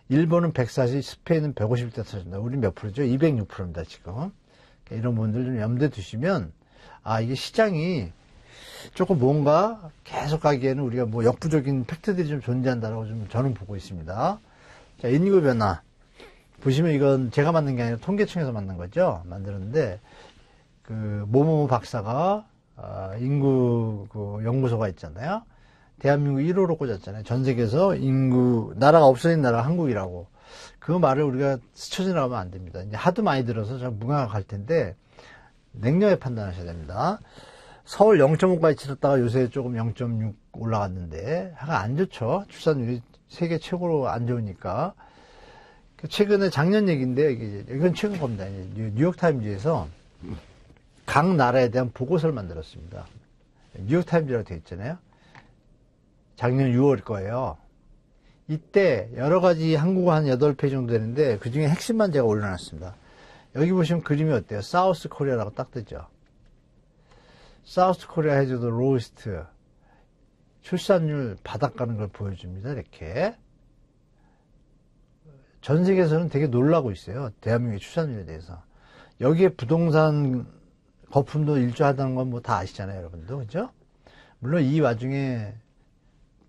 일본은 140, 스페인은 150대 터진다. 우리 몇 프로죠? 206%입니다, 지금. 그러니까 이런 분들 좀 염두에 두시면, 아, 이게 시장이 조금 뭔가 계속 가기에는 우리가 뭐 역부족인 팩트들이 좀 존재한다라고 좀 저는 보고 있습니다. 자, 인구 변화. 보시면 이건 제가 만든 게 아니라 통계청에서 만든 거죠. 만들었는데, 그, 모모모 박사가, 아, 인구 그 연구소가 있잖아요. 대한민국 1호로 꽂았잖아요. 전 세계에서 인구, 나라가 없어진 나라 한국이라고. 그 말을 우리가 스쳐 지나가면 안 됩니다. 이제 하도 많이 들어서 잘 무감각할 텐데, 냉정하게 판단하셔야 됩니다. 서울 0.5까지 치렀다가 요새 조금 0.6 올라갔는데, 하가 안 좋죠. 출산율이 세계 최고로 안 좋으니까. 그 최근에 작년 얘기인데, 이건 최근 겁니다. 뉴욕타임즈에서 각 나라에 대한 보고서를 만들었습니다. 뉴욕타임즈라고 되어 있잖아요. 작년 6월 거예요. 이때 여러 가지 한국어 한 8페이지 정도 되는데 그 중에 핵심만 제가 올려놨습니다. 여기 보시면 그림이 어때요? 사우스 코리아라고 딱 뜨죠. 사우스 코리아 해저드 로이스트 출산율 바닥 가는 걸 보여줍니다. 이렇게. 전 세계에서는 되게 놀라고 있어요. 대한민국의 출산율에 대해서. 여기에 부동산 거품도 일조하다는 건 뭐 다 아시잖아요, 여러분도. 그죠? 물론 이 와중에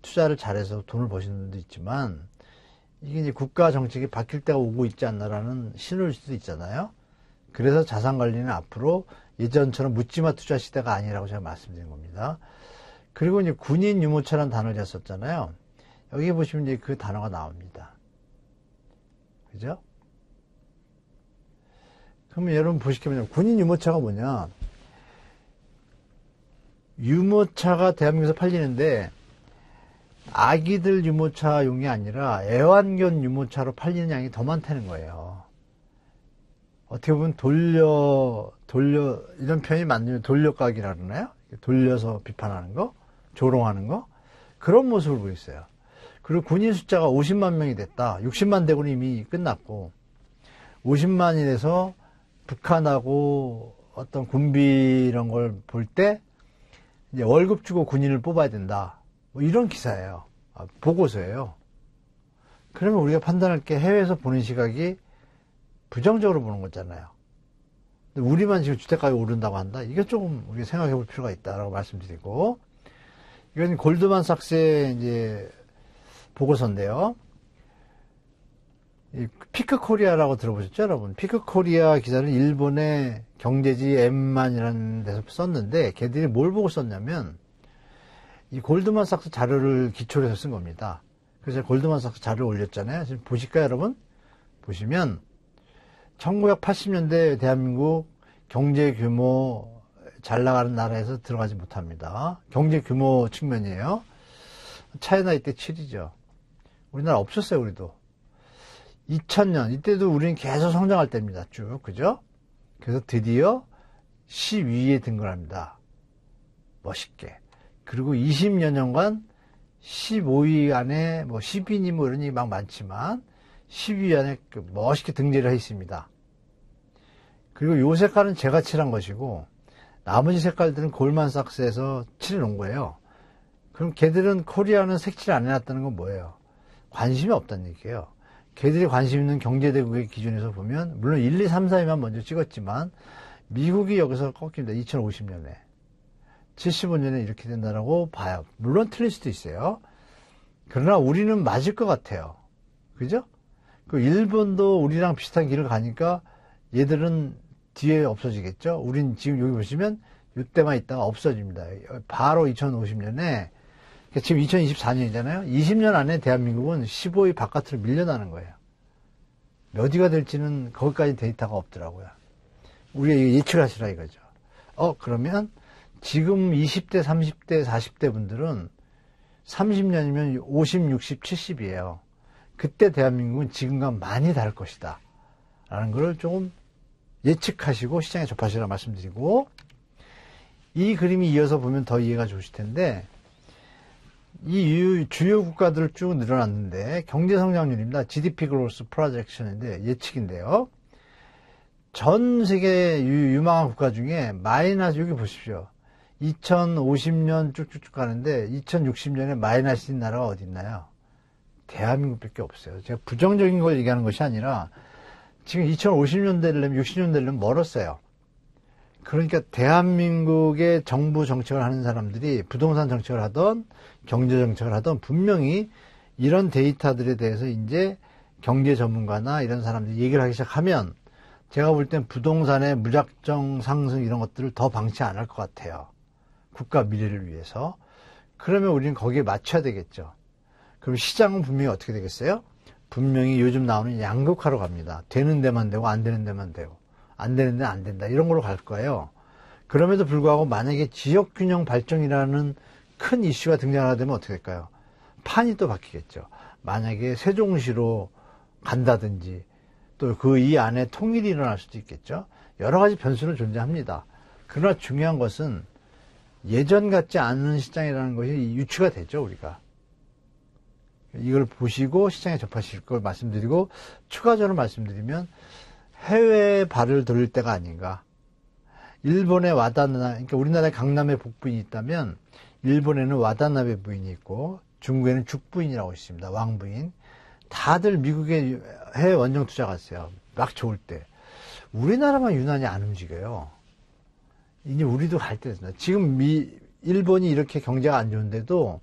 투자를 잘해서 돈을 버시는 분도 있지만 이게 이제 국가 정책이 바뀔 때가 오고 있지 않나라는 신호일 수도 있잖아요. 그래서 자산 관리는 앞으로 예전처럼 묻지마 투자 시대가 아니라고 제가 말씀드린 겁니다. 그리고 이제 군인 유모차라는 단어를 썼잖아요. 여기 보시면 이제 그 단어가 나옵니다. 그죠? 그러면 여러분 보시면 군인 유모차가 뭐냐? 유모차가 대한민국에서 팔리는데 아기들 유모차용이 아니라 애완견 유모차로 팔리는 양이 더 많다는 거예요. 어떻게 보면 돌려, 돌려, 이런 표현이 맞냐면 돌려가이라 그러나요? 돌려서 비판하는 거, 조롱하는 거, 그런 모습을 보이고 있어요. 그리고 군인 숫자가 50만 명이 됐다. 60만 대군이 이미 끝났고, 50만이 돼서 북한하고 어떤 군비 이런 걸 볼 때, 월급 주고 군인을 뽑아야 된다. 뭐 이런 기사예요. 아, 보고서예요. 그러면 우리가 판단할 게 해외에서 보는 시각이 부정적으로 보는 거잖아요. 우리만 지금 주택가격 오른다고 한다? 이게 조금 우리가 생각해 볼 필요가 있다라고 말씀드리고, 이건 골드만삭스의 이제 보고서인데요. 피크 코리아라고 들어보셨죠, 여러분? 피크 코리아 기사는 일본의 경제지 엠만이라는 데서 썼는데, 걔들이 뭘 보고 썼냐면, 이 골드만삭스 자료를 기초로 해서 쓴 겁니다. 그래서 골드만삭스 자료를 올렸잖아요. 지금 보실까요, 여러분? 보시면 1980년대 대한민국 경제 규모 잘 나가는 나라에서 들어가지 못합니다. 경제 규모 측면이에요. 차이나 이때 7이죠. 우리나라 없었어요, 우리도. 2000년, 이때도 우리는 계속 성장할 때입니다. 쭉, 그죠? 그래서 드디어 12위에 등극합니다. 멋있게. 그리고 20여 년간 15위 안에 뭐 10위니 뭐 이런 이막 많지만 1 2위 안에 그 멋있게 등재를 했습니다. 그리고 요 색깔은 제가 칠한 것이고 나머지 색깔들은 골만삭스에서 칠해놓은 거예요. 그럼 걔들은 코리아는 색칠 안 해놨다는 건 뭐예요? 관심이 없다는 얘기예요. 걔들이 관심 있는 경제대국의 기준에서 보면 물론 1, 2, 3, 4위만 먼저 찍었지만 미국이 여기서 꺾입니다. 2050년에. 75년에 이렇게 된다라고 봐요. 물론 틀릴 수도 있어요. 그러나 우리는 맞을 것 같아요. 그죠? 그 일본도 우리랑 비슷한 길을 가니까 얘들은 뒤에 없어지겠죠? 우린 지금 여기 보시면 이때만 있다가 없어집니다. 바로 2050년에 그러니까 지금 2024년이잖아요. 20년 안에 대한민국은 15위 바깥으로 밀려나는 거예요. 몇 위가 될지는 거기까지 데이터가 없더라고요. 우리가 예측하시라 이거죠. 어, 그러면 지금 20대, 30대, 40대 분들은 30년이면 50, 60, 70이에요. 그때 대한민국은 지금과 많이 다를 것이다. 라는 것을 조금 예측하시고 시장에 접하시라 말씀드리고 이 그림이 이어서 보면 더 이해가 좋으실 텐데 이 주요 국가들 을쭉 늘어났는데 경제 성장률입니다. GDP 그로스 프로젝션인데 예측인데요. 전 세계 유망한 국가 중에 마이너스 여기 보십시오. 2050년 쭉쭉쭉 가는데 2060년에 마이너스인 나라가 어디 있나요? 대한민국밖에 없어요. 제가 부정적인 걸 얘기하는 것이 아니라 지금 2050년 되려면 60년 되려면 멀었어요. 그러니까 대한민국의 정부 정책을 하는 사람들이 부동산 정책을 하던 경제 정책을 하던 분명히 이런 데이터들에 대해서 이제 경제 전문가나 이런 사람들이 얘기를 하기 시작하면 제가 볼 땐 부동산의 무작정 상승 이런 것들을 더 방치 안 할 것 같아요. 국가 미래를 위해서. 그러면 우리는 거기에 맞춰야 되겠죠. 그럼 시장은 분명히 어떻게 되겠어요? 분명히 요즘 나오는 양극화로 갑니다. 되는 데만 되고 안 되는 데만 되고 안 되는 데는 안 된다 이런 걸로 갈 거예요. 그럼에도 불구하고 만약에 지역 균형 발전이라는 큰 이슈가 등장하다면 어떻게 될까요? 판이 또 바뀌겠죠. 만약에 세종시로 간다든지 또 그 이 안에 통일이 일어날 수도 있겠죠. 여러 가지 변수는 존재합니다. 그러나 중요한 것은 예전 같지 않은 시장이라는 것이 유추가 되죠, 우리가. 이걸 보시고 시장에 접하실 걸 말씀드리고 추가적으로 말씀드리면 해외 발을 돌릴 때가 아닌가. 일본의 와다나, 그러니까 우리나라의 강남에 복부인이 있다면 일본에는 와다나베 부인이 있고 중국에는 죽부인이라고 있습니다. 왕부인. 다들 미국에 해외 원정 투자 갔어요. 막 좋을 때. 우리나라만 유난히 안 움직여요. 이제 우리도 갈 때 됐다. 지금 미, 일본이 이렇게 경제가 안 좋은데도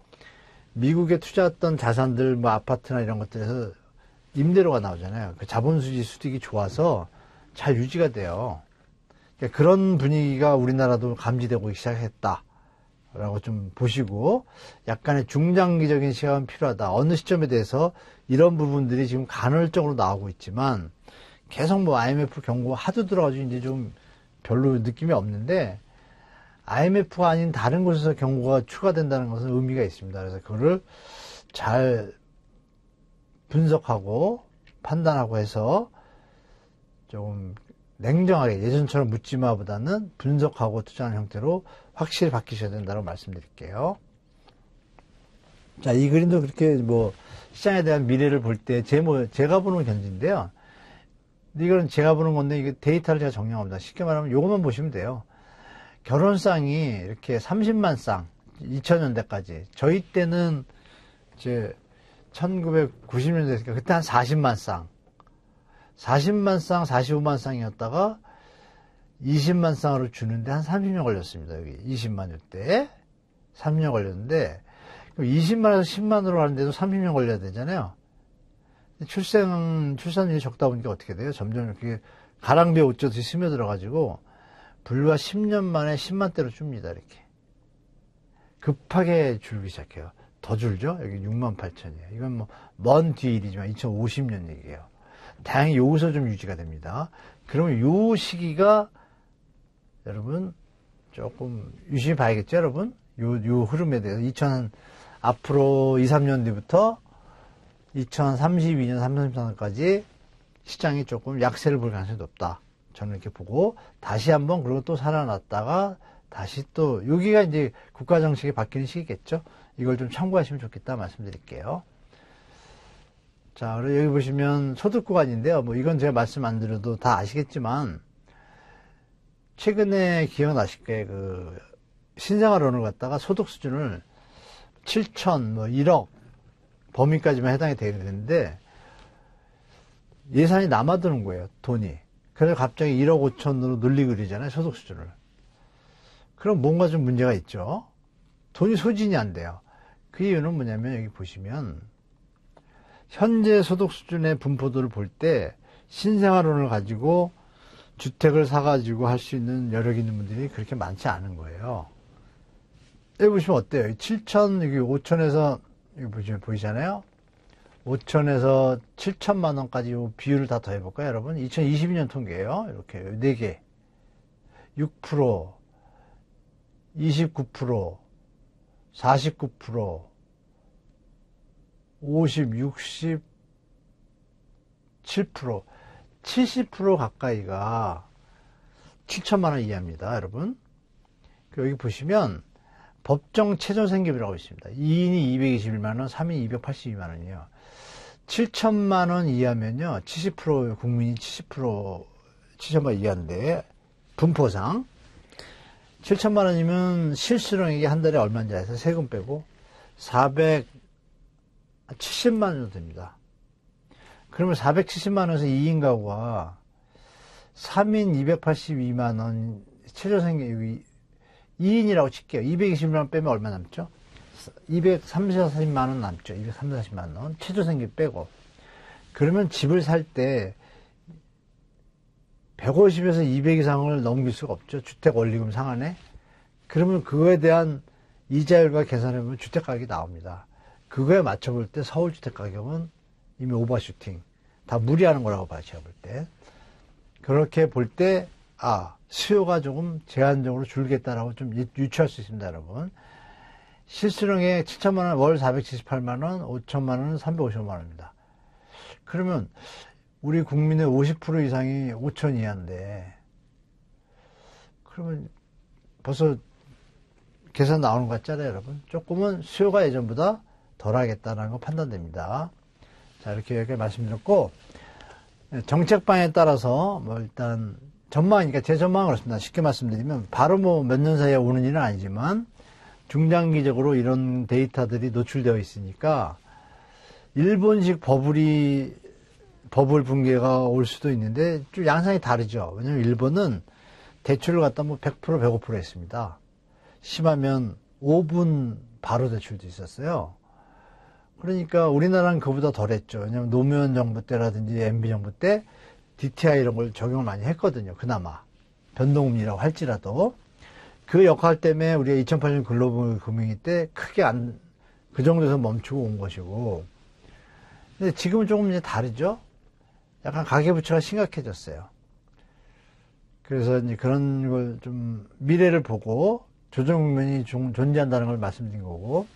미국에 투자했던 자산들, 뭐 아파트나 이런 것들에서 임대료가 나오잖아요. 그 자본수지 수득이 좋아서 잘 유지가 돼요. 그러니까 그런 분위기가 우리나라도 감지되고 시작했다. 라고 좀 보시고 약간의 중장기적인 시간은 필요하다. 어느 시점에 대해서 이런 부분들이 지금 간헐적으로 나오고 있지만 계속 뭐 IMF 경고 하도 들어가지고 이제 좀 별로 느낌이 없는데 IMF 가 아닌 다른 곳에서 경고가 추가된다는 것은 의미가 있습니다. 그래서 그거를 잘 분석하고 판단하고 해서 조금 냉정하게 예전처럼 묻지마보다는 분석하고 투자하는 형태로 확실히 바뀌셔야 된다고 말씀드릴게요. 자, 이 그림도 그렇게 뭐 시장에 대한 미래를 볼 때 제가 보는 견지인데요. 이건 제가 보는 건데 이게 데이터를 제가 정리합니다. 쉽게 말하면 이것만 보시면 돼요. 결혼쌍이 이렇게 30만 쌍, 2000년대까지 저희 때는 이제 1990년대니까 그때 한 40만 쌍, 40만 쌍, 45만 쌍이었다가 20만 쌍으로 주는데 한 30년 걸렸습니다. 여기 20만 때 3년 걸렸는데 20만에서 10만으로 하는데도 30년 걸려야 되잖아요. 출생 출산율이 적다 보니까 어떻게 돼요? 점점 이렇게 가랑비 에 옷젖이 스며들어가지고 불과 10년 만에 10만 대로 줍니다 이렇게 급하게 줄기 시작해요. 더 줄죠? 여기 6만 8천이에요. 이건 뭐 먼 뒤 일이지만 2050년 얘기예요. 다행히 여기서 좀 유지가 됩니다. 그러면 요 시기가 여러분 조금 유심히 봐야겠죠, 여러분? 요, 요 흐름에 대해서 2000 앞으로 2, 3년 뒤부터 2032년, 3 0 3 4년까지 시장이 조금 약세를 볼 가능성이 높다. 저는 이렇게 보고 다시 한번 그리고 또 살아났다가 다시 또 여기가 이제 국가 정책이 바뀌는 시기겠죠. 이걸 좀 참고하시면 좋겠다 말씀드릴게요. 자, 그리고 여기 보시면 소득 구간인데요. 뭐 이건 제가 말씀 안 드려도 다 아시겠지만 최근에 기억나실 게 그 신생아 론을 갖다가 소득 수준을 7천, 뭐 1억, 범위까지만 해당이 되는데 예산이 남아드는 거예요. 돈이. 그래서 갑자기 1억 5천으로 늘리고 그러잖아요. 소득 수준을. 그럼 뭔가 좀 문제가 있죠. 돈이 소진이 안 돼요. 그 이유는 뭐냐면 여기 보시면 현재 소득 수준의 분포도를 볼 때 신생아론을 가지고 주택을 사가지고 할 수 있는 여력 있는 분들이 그렇게 많지 않은 거예요. 여기 보시면 어때요? 7천, 여기 5천에서 이거 보시면 보이잖아요. 5천에서 7천만 원까지 비율을 다 더해볼까요, 여러분? 2022년 통계예요. 이렇게 4개, 6%, 29%, 49%, 50, 60, 7%, 70% 가까이가 7천만 원 이하입니다, 여러분. 여기 보시면 법정 최저 생계비라고 있습니다. 2인이 221만원, 3인이 2 8 2만원이요 7천만원 이하면요, 70% 국민이 70% 7천만 원 이하인데, 분포상. 7천만원이면 실수령액이 한 달에 얼마인지 해서 세금 빼고, 470만원 정도 됩니다. 그러면 470만원에서 2인 가구가 3인 282만원 최저생계비 2인이라고 칠게요. 220만원 빼면 얼마 남죠? 240만원 남죠. 240만원. 최저생계 빼고. 그러면 집을 살 때 150에서 200 이상을 넘길 수가 없죠. 주택 원리금 상한에. 그러면 그거에 대한 이자율과 계산해보면 주택가격이 나옵니다. 그거에 맞춰볼 때 서울주택가격은 이미 오버슈팅. 다 무리하는 거라고 봐, 요 제가 볼 때. 그렇게 볼때 아, 수요가 조금 제한적으로 줄겠다라고 좀 유추할 수 있습니다, 여러분. 실수령에 7천만 원, 월 478만 원, 5천만 원은 350만 원입니다. 그러면 우리 국민의 50% 이상이 5천 이하인데, 그러면 벌써 계산 나오는 것 같잖아요, 여러분. 조금은 수요가 예전보다 덜 하겠다는 거 판단됩니다. 자, 이렇게 이렇게 말씀드렸고, 정책방에 따라서 뭐 일단 전망이니까 제전망으로렇니다 쉽게 말씀드리면 바로 뭐 몇 년 사이에 오는 일은 아니지만 중장기적으로 이런 데이터들이 노출되어 있으니까 일본식 버블이 버블 붕괴가 올 수도 있는데 좀 양상이 다르죠. 왜냐하면 일본은 대출을 갖다 뭐 100% 105% 했습니다. 심하면 5분 바로 대출도 있었어요. 그러니까 우리나라는 그보다 덜했죠. 왜냐하면 노무현 정부 때라든지 MB 정부 때 DTI 이런 걸 적용을 많이 했거든요. 그나마 변동금리라고 할지라도 그 역할 때문에 우리가 2008년 글로벌 금융위 때 크게 안 그 정도에서 멈추고 온 것이고 근데 지금은 조금 이제 다르죠. 약간 가계부채가 심각해졌어요. 그래서 이제 그런 걸 좀 미래를 보고 조정면이 국 존재한다는 걸 말씀드린 거고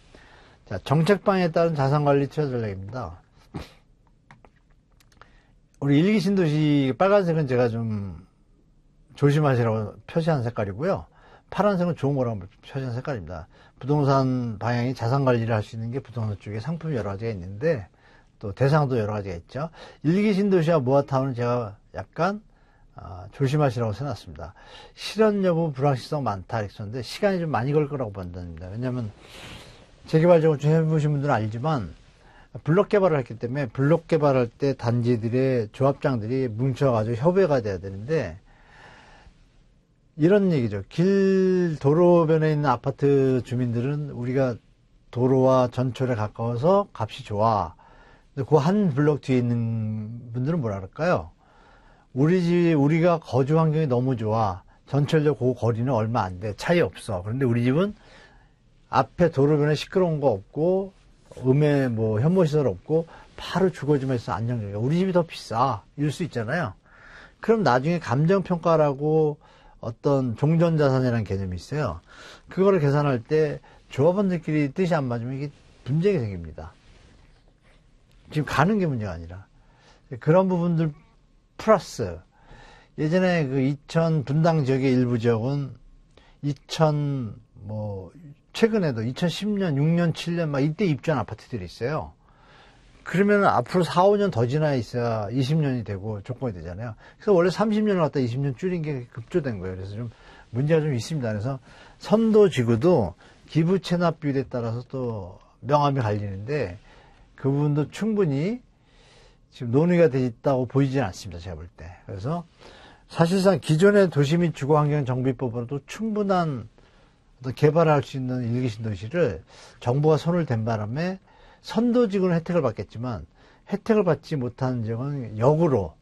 자 정책방에 따른 자산관리 투자 전략입니다. 우리 일기 신도시 빨간색은 제가 좀 조심하시라고 표시한 색깔이고요. 파란색은 좋은 거라고 표시한 색깔입니다. 부동산 방향이 자산 관리를 할 수 있는 게 부동산 쪽에 상품이 여러 가지가 있는데 또 대상도 여러 가지가 있죠. 일기 신도시와 모아타운은 제가 약간 어, 조심하시라고 써놨습니다. 실현 여부 불확실성 많다 이렇게 썼는데 시간이 좀 많이 걸 거라고 판단입니다. 왜냐하면 재개발 적으로 해보신 분들은 알지만 블록 개발을 했기 때문에 블록 개발할 때 단지들의 조합장들이 뭉쳐가지고 협의가 돼야 되는데 이런 얘기죠. 길 도로변에 있는 아파트 주민들은 우리가 도로와 전철에 가까워서 값이 좋아. 근데 그 한 블록 뒤에 있는 분들은 뭐라 그럴까요? 우리 집 우리가 거주 환경이 너무 좋아. 전철역 그 거리는 얼마 안 돼. 차이 없어. 그런데 우리 집은 앞에 도로변에 시끄러운 거 없고 음에뭐 혐오시설 없고 바로 주거지면서 안정적이야. 우리 집이 더 비싸. 이럴 수 있잖아요. 그럼 나중에 감정평가라고 어떤 종전자산이라는 개념이 있어요. 그거를 계산할 때 조합원들끼리 뜻이 안 맞으면 이게 분쟁이 생깁니다. 지금 가는 게 문제가 아니라. 그런 부분들 플러스 예전에 그 이천 분당 지역의 일부 지역은 이천 뭐 최근에도 2010년, 6년, 7년 막 이때 입주한 아파트들이 있어요. 그러면 앞으로 4, 5년 더 지나 있어야 20년이 되고 조건이 되잖아요. 그래서 원래 30년을 갖다 20년 줄인 게 급조된 거예요. 그래서 좀 문제가 좀 있습니다. 그래서 선도 지구도 기부 체납 비율에 따라서 또 명암이 갈리는데 그 부분도 충분히 지금 논의가 돼 있다고 보이지는 않습니다. 제가 볼 때. 그래서 사실상 기존의 도시 및 주거 환경 정비법으로도 충분한 어떤 개발할 수 있는 일기 신도시를 정부가 손을 댄 바람에 선도직은 혜택을 받겠지만 혜택을 받지 못하는 지역은 역으로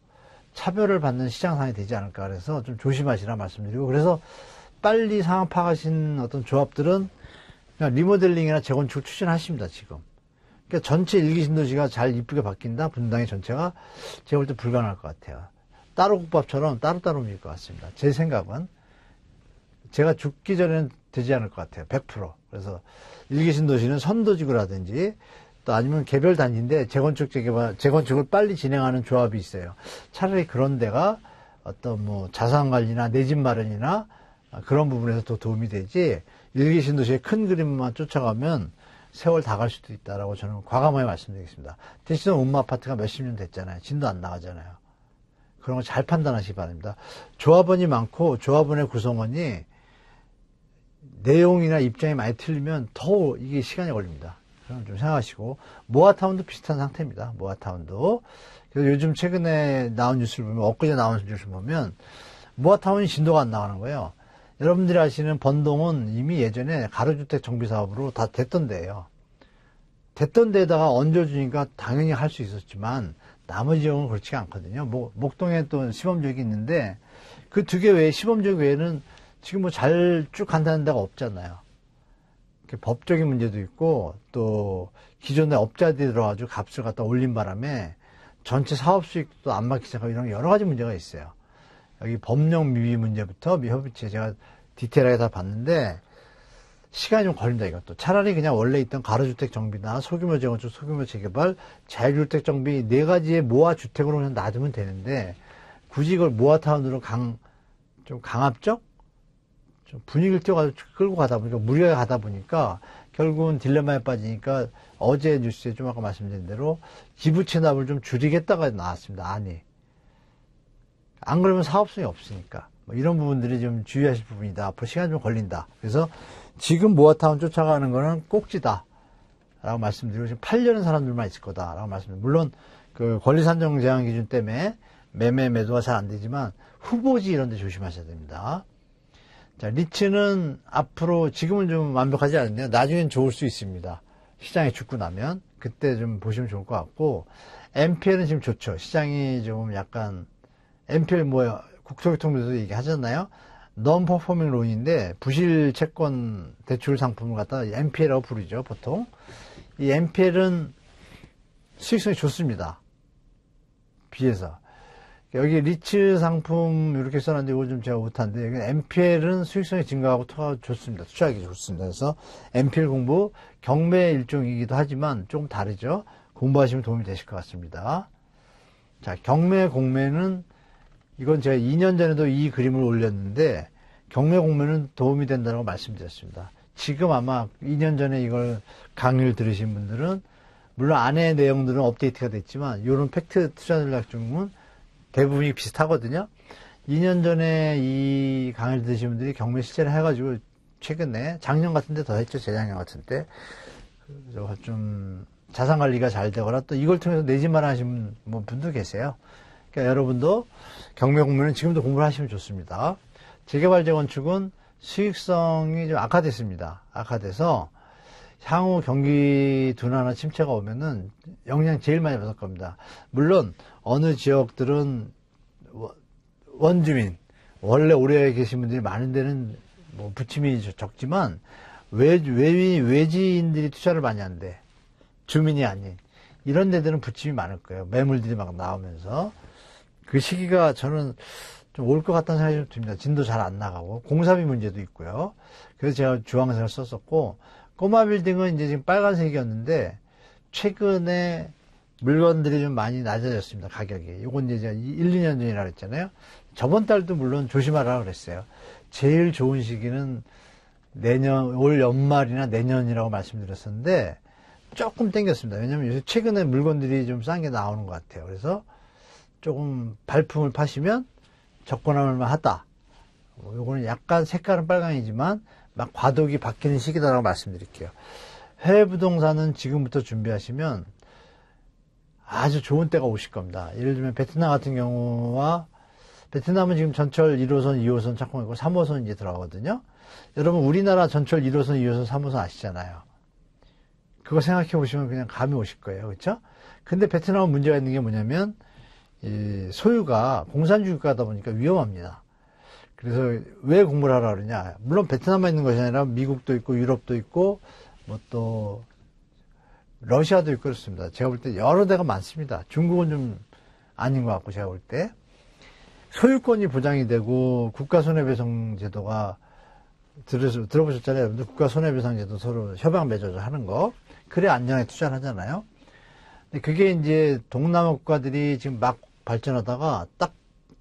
차별을 받는 시장 상황이 되지 않을까 그래서 좀 조심하시라 말씀드리고 그래서 빨리 상황 파악하신 어떤 조합들은 그냥 리모델링이나 재건축 추진하십니다 지금 그러니까 전체 일기 신도시가 잘 이쁘게 바뀐다 분당의 전체가 제가 볼 때 불가능할 것 같아요 따로 국밥처럼 따로따로 밀 것 같습니다 제 생각은 제가 죽기 전에는 되지 않을 것 같아요. 100%. 그래서 일기 신도시는 선도지구라든지 또 아니면 개별 단지인데 재건축 재개발 재건축을 빨리 진행하는 조합이 있어요. 차라리 그런 데가 어떤 뭐 자산 관리나 내집 마련이나 그런 부분에서 더 도움이 되지 일기 신도시의 큰 그림만 쫓아가면 세월 다 갈 수도 있다라고 저는 과감하게 말씀드리겠습니다. 대신 음마 아파트가 몇십 년 됐잖아요. 진도 안 나가잖아요. 그런 거 잘 판단하시기 바랍니다. 조합원이 많고 조합원의 구성원이 내용이나 입장이 많이 틀리면 더 이게 시간이 걸립니다. 그럼 좀 생각하시고 모아타운도 비슷한 상태입니다. 모아타운도 그래서 요즘 최근에 나온 뉴스를 보면 엊그제 나온 뉴스 를 보면 모아타운이 진도가 안 나가는 거예요. 여러분들이 아시는 번동은 이미 예전에 가로주택 정비 사업으로 다 됐던 데예요. 됐던 데다가 얹어주니까 당연히 할 수 있었지만 나머지 지역은 그렇지가 않거든요. 목동에 또시범적이 있는데 그 두 개 외에 시범적 외에는 지금 뭐 잘 쭉 간다는 데가 없잖아요. 법적인 문제도 있고 또 기존의 업자들이 들어가지고 값을 갖다 올린 바람에 전체 사업 수익도 안 맞기 시작하고 이런 여러 가지 문제가 있어요. 여기 법령 미비 문제부터 미협의체 제가 디테일하게 다 봤는데 시간이 좀 걸린다 이것도 차라리 그냥 원래 있던 가로주택 정비나 소규모 재건축, 소규모 재개발, 자율주택 정비 네 가지의 모아 주택으로 그냥 놔두면 되는데 굳이 이걸 모아타운으로 강좀 강압적 좀 분위기를 띄워 끌고 가다 보니까 무리하게 가다 보니까 결국은 딜레마에 빠지니까 어제 뉴스에 좀 아까 말씀드린 대로 기부 체납을 좀 줄이겠다가 나왔습니다. 아니. 안 그러면 사업성이 없으니까. 뭐 이런 부분들이 좀 주의하실 부분이다. 앞으로 시간이 좀 걸린다. 그래서 지금 모아타운 쫓아가는 거는 꼭지다. 라고 말씀드리고 지금 팔려는 사람들만 있을 거다. 라고 말씀드리고 물론 그 권리산정 제한 기준 때문에 매매 매도가 잘 안 되지만 후보지 이런 데 조심하셔야 됩니다. 자, 리츠는 앞으로 지금은 좀 완벽하지 않네요 나중엔 좋을 수 있습니다. 시장이 죽고 나면 그때 좀 보시면 좋을 것 같고 MPL은 지금 좋죠. 시장이 좀 약간 MPL 뭐야 국토교통부에서 얘기하셨나요? 넌 퍼포밍 론인데 부실 채권 대출 상품을 갖다 m p l 이고 부르죠 보통 이 MPL은 수익성이 좋습니다 비해서 여기 리츠 상품 이렇게 써놨는데 이거 좀 제가 못한데 여 MPL은 수익성이 증가하고 투자가 좋습니다. 투자하기 좋습니다. 그래서 MPL 공부 경매 일종이기도 하지만 좀 다르죠. 공부하시면 도움이 되실 것 같습니다. 자 경매 공매는 이건 제가 2년 전에도 이 그림을 올렸는데 경매 공매는 도움이 된다고 말씀드렸습니다. 지금 아마 2년 전에 이걸 강의를 들으신 분들은 물론 안에 내용들은 업데이트가 됐지만 이런 팩트 투자 전략 중은 대부분이 비슷하거든요. 2년 전에 이 강의를 들으신 분들이 경매 실제를 해가지고 최근에 작년 같은데 더 했죠 재작년 같은 때. 좀 자산 관리가 잘 되거나 또 이걸 통해서 내지말련하신 뭐 분도 계세요. 그러니까 여러분도 경매 공부는 지금도 공부를 하시면 좋습니다. 재개발 재건축은 수익성이 좀 악화됐습니다. 악화돼서 향후 경기 둔화나 침체가 오면은 영향 제일 많이 받을 겁니다. 물론 어느 지역들은 원주민 원래 오래 계신 분들이 많은 데는 뭐 부침이 적지만 외, 외, 외지인들이 투자를 많이 한대 주민이 아닌 이런 데들은 부침이 많을 거예요 매물들이 막 나오면서 그 시기가 저는 좀 올 것 같다는 생각이 좀 듭니다 진도 잘 안 나가고 공사비 문제도 있고요 그래서 제가 주황색을 썼었고 꼬마 빌딩은 이제 지금 빨간색이었는데 최근에 물건들이 좀 많이 낮아졌습니다. 가격이. 요건 이제 1, 2년 전이라 그랬잖아요. 저번 달도 물론 조심하라 고 그랬어요. 제일 좋은 시기는 내년 올 연말이나 내년이라고 말씀드렸었는데 조금 땡겼습니다. 왜냐면 요새 최근에 물건들이 좀 싼 게 나오는 것 같아요. 그래서 조금 발품을 파시면 접근할 만하다. 뭐 요거는 약간 색깔은 빨강이지만 막 과도기 바뀌는 시기다라고 말씀드릴게요. 해외 부동산은 지금부터 준비하시면 아주 좋은 때가 오실 겁니다. 예를 들면 베트남 같은 경우와 베트남은 지금 전철 1호선, 2호선 착공했고 3호선 이제 들어가거든요. 여러분 우리나라 전철 1호선, 2호선, 3호선 아시잖아요. 그거 생각해 보시면 그냥 감이 오실 거예요. 그렇죠? 근데 베트남은 문제가 있는 게 뭐냐면 소유가 공산주의 국가다 보니까 위험합니다. 그래서 왜 공부를 하라 그러냐? 물론 베트남만 있는 것이 아니라 미국도 있고 유럽도 있고 뭐또 러시아도 있고 그렇습니다. 제가 볼 때 여러 대가 많습니다. 중국은 좀 아닌 것 같고 제가 볼 때 소유권이 보장이 되고 국가 손해배상 제도가 들으, 들어보셨잖아요. 여러분들 국가 손해배상 제도 서로 협약 맺어서 하는 거. 그래 안전에 투자를 하잖아요. 근데 그게 이제 동남아 국가들이 지금 막 발전하다가 딱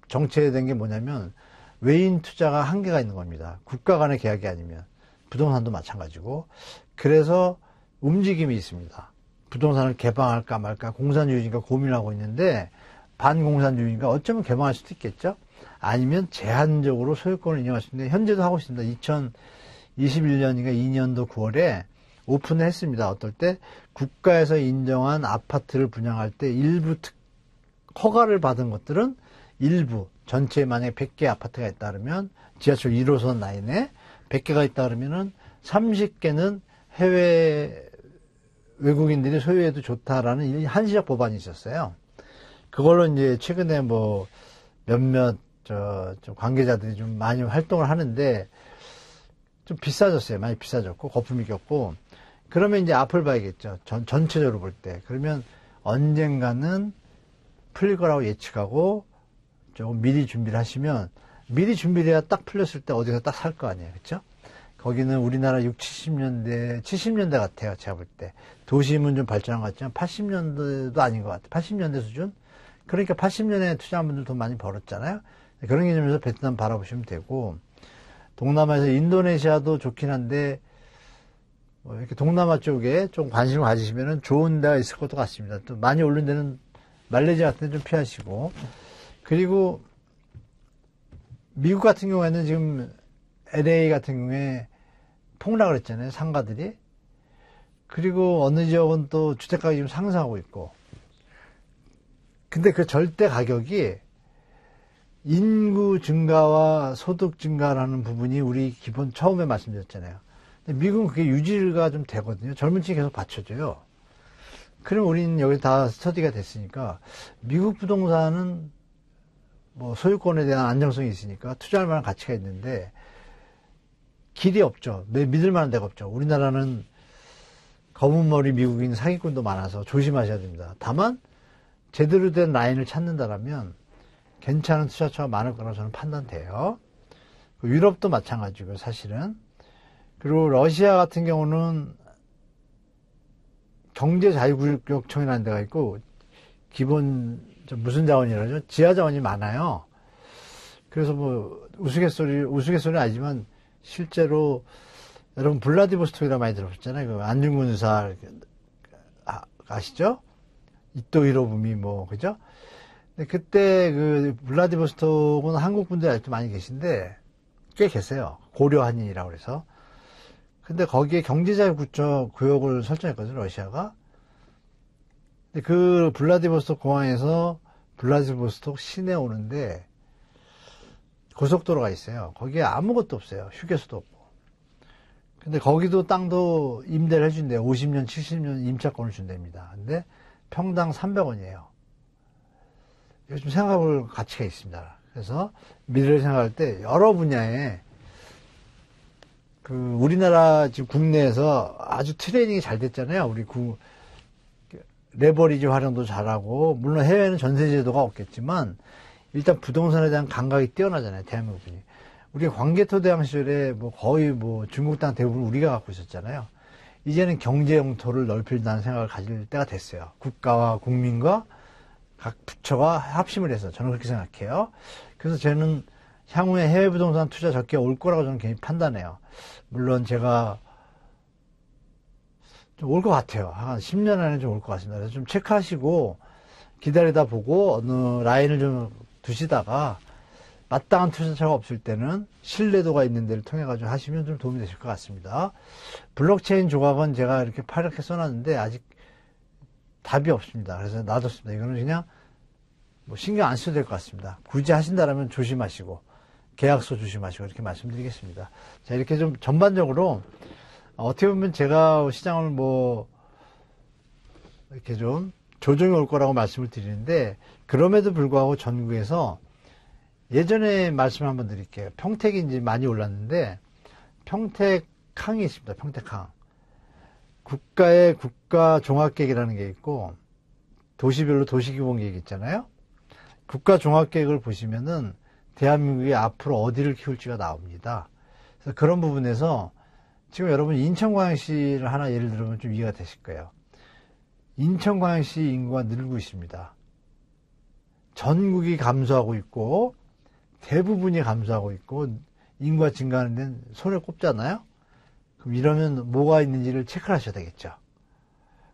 정체된 게 뭐냐면 외인 투자가 한계가 있는 겁니다. 국가 간의 계약이 아니면 부동산도 마찬가지고 그래서 움직임이 있습니다. 부동산을 개방할까 말까 공산주의니까 고민하고 있는데 반공산주의니까 어쩌면 개방할 수도 있겠죠. 아니면 제한적으로 소유권을 인정할수 있는데 현재도 하고 있습니다. 2021년인가 2년도 9월에 오픈을 했습니다. 어떨 때 국가에서 인정한 아파트를 분양할 때 일부 특, 허가를 받은 것들은 일부 전체 만약에 100개 아파트가 있다 그면 지하철 1호선 라인에 100개가 있다 그면은 30개는 해외 외국인들이 소유해도 좋다라는 한시적 법안이 있었어요. 그걸로 이제 최근에 뭐 몇몇 저 관계자들이 좀 많이 활동을 하는데 좀 비싸졌어요. 많이 비싸졌고 거품이 꼈고 그러면 이제 앞을 봐야겠죠. 전, 전체적으로 볼 때. 그러면 언젠가는 풀릴 거라고 예측하고 조금 미리 준비를 하시면 미리 준비를 해야 딱 풀렸을 때 어디서 딱 살 거 아니에요. 그렇죠? 거기는 우리나라 6, 70년대, 70년대 같아요. 제가 볼 때. 도심은 좀 발전한 것 같지만 80년대도 아닌 것 같아요. 80년대 수준? 그러니까 80년에 투자한 분들 돈 많이 벌었잖아요. 그런 개념에서 베트남 바라보시면 되고, 동남아에서 인도네시아도 좋긴 한데, 뭐 이렇게 동남아 쪽에 좀 관심을 가지시면 좋은 데가 있을 것도 같습니다. 또 많이 오른 데는 말레이시아 같은 데 좀 피하시고, 그리고 미국 같은 경우에는 지금 LA 같은 경우에 폭락을 했잖아요. 상가들이. 그리고 어느 지역은 또 주택가가 지금 상승하고 있고. 근데 그 절대 가격이 인구 증가와 소득 증가라는 부분이 우리 기본 처음에 말씀드렸잖아요. 근데 미국은 그게 유지가 좀 되거든요. 젊은 층이 계속 받쳐줘요. 그럼 우리는 여기 다 스터디가 됐으니까 미국 부동산은 뭐 소유권에 대한 안정성이 있으니까 투자할 만한 가치가 있는데 길이 없죠. 내 믿을 만한 데가 없죠. 우리나라는 검은 머리 미국인 사기꾼도 많아서 조심하셔야 됩니다. 다만 제대로 된 라인을 찾는다라면 괜찮은 투자처가 많을 거라고 저는 판단돼요. 그 유럽도 마찬가지고 사실은 그리고 러시아 같은 경우는 경제 자유구역청이라는 데가 있고 기본 무슨 자원이라죠? 지하 자원이 많아요. 그래서 뭐 우스갯소리 우스갯소리 아니지만 실제로 여러분 블라디보스톡이라 많이 들어보셨잖아요. 그 안중근 사 아, 시죠이또 히로부미 뭐 그죠? 근데 그때 그 블라디보스톡은 한국 분들 아직도 많이 계신데 꽤 계세요. 고려 한인이라고 그래서. 근데 거기에 경제자유구역 구역을 설정했거든요, 러시아가. 근데 그 블라디보스톡 공항에서 블라디보스톡 시내 오는데 고속도로가 있어요. 거기에 아무것도 없어요. 휴게소도 없고. 근데 거기도 땅도 임대를 해준대요. 50년, 70년 임차권을 준답니다. 근데 평당 300원이에요. 요즘 생각해볼 가치가 있습니다. 그래서 미래를 생각할 때 여러 분야에 그 우리나라 지금 국내에서 아주 트레이닝이 잘 됐잖아요. 우리 그 레버리지 활용도 잘하고 물론 해외는 전세 제도가 없겠지만 일단 부동산에 대한 감각이 뛰어나잖아요. 대한민국 분이. 우리 광개토대왕 시절에 뭐 거의 뭐 중국 땅 대부분 우리가 갖고 있었잖아요. 이제는 경제 영토를 넓힐다는 생각을 가질 때가 됐어요. 국가와 국민과 각 부처가 합심을 해서 저는 그렇게 생각해요. 그래서 저는 향후에 해외 부동산 투자 적게 올 거라고 저는 개인 판단해요. 물론 제가 좀 올 것 같아요. 한 10년 안에 좀 올 것 같습니다. 그래서 좀 체크하시고 기다리다 보고 어느 라인을 좀 두시다가 마땅한 투자처가 없을 때는 신뢰도가 있는 데를 통해 가지고 하시면 좀 도움이 되실 것 같습니다. 블록체인 조각은 제가 이렇게 파랗게 써놨는데 아직 답이 없습니다. 그래서 놔뒀습니다. 이거는 그냥 뭐 신경 안 써도 될 것 같습니다. 굳이 하신다면 조심하시고 계약서 조심하시고 이렇게 말씀드리겠습니다. 자 이렇게 좀 전반적으로 어떻게 보면 제가 시장을 뭐 이렇게 좀 조정이 올 거라고 말씀을 드리는데 그럼에도 불구하고 전국에서 예전에 말씀 한번 드릴게요. 평택이 이 많이 올랐는데 평택항이 있습니다. 평택항. 국가의 국가 종합계획이라는 게 있고 도시별로 도시기본 계획 있잖아요. 국가 종합계획을 보시면은 대한민국이 앞으로 어디를 키울지가 나옵니다. 그래서 그런 부분에서 지금 여러분 인천광역시를 하나 예를 들면 으좀 이해가 되실 거예요. 인천광역시 인구가 늘고 있습니다. 전국이 감소하고 있고 대부분이 감소하고 있고 인구가 증가하는 데는 손을 꼽잖아요. 그럼 이러면 뭐가 있는지를 체크를 하셔야 되겠죠.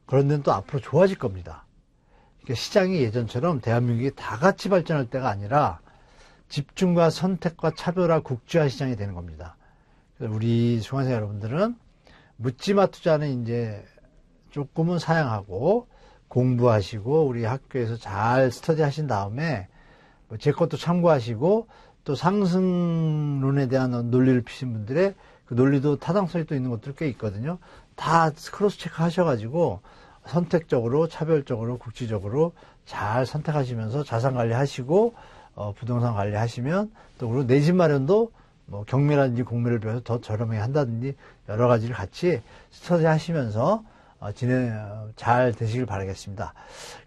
그런데 는또 앞으로 좋아질 겁니다. 그러니까 시장이 예전처럼 대한민국이 다 같이 발전할 때가 아니라 집중과 선택과 차별화 국제화 시장이 되는 겁니다. 우리 중환생 여러분들은 묻지마 투자는 이제 조금은 사양하고 공부하시고 우리 학교에서 잘 스터디 하신 다음에 뭐제 것도 참고하시고 또 상승론에 대한 논리를 피신 분들의 그 논리도 타당성이 또 있는 것들 꽤 있거든요. 다 크로스 체크 하셔가지고 선택적으로 차별적으로 국지적으로 잘 선택하시면서 자산 관리 하시고 어, 부동산 관리 하시면 또 그리고 내 집 마련도 뭐 경매라든지 공매를 배워서 더 저렴하게 한다든지 여러 가지를 같이 스터디 하시면서 진행 어, 어, 잘 되시길 바라겠습니다.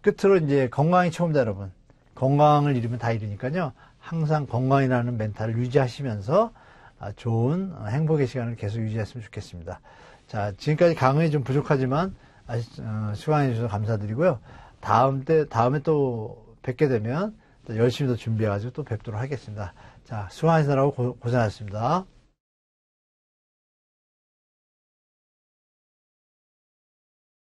끝으로 이제 건강이 처음이다 여러분. 건강을 잃으면 다 잃으니까요. 항상 건강이라는 멘탈을 유지하시면서 아, 좋은 어, 행복의 시간을 계속 유지했으면 좋겠습니다. 자, 지금까지 강의좀 부족하지만 시간해 주셔서 감사드리고요. 다음 때, 다음에 또 뵙게 되면 또 열심히 더 준비해가지고 또 뵙도록 하겠습니다. 자, 수고하시느라고 고, 고생하셨습니다.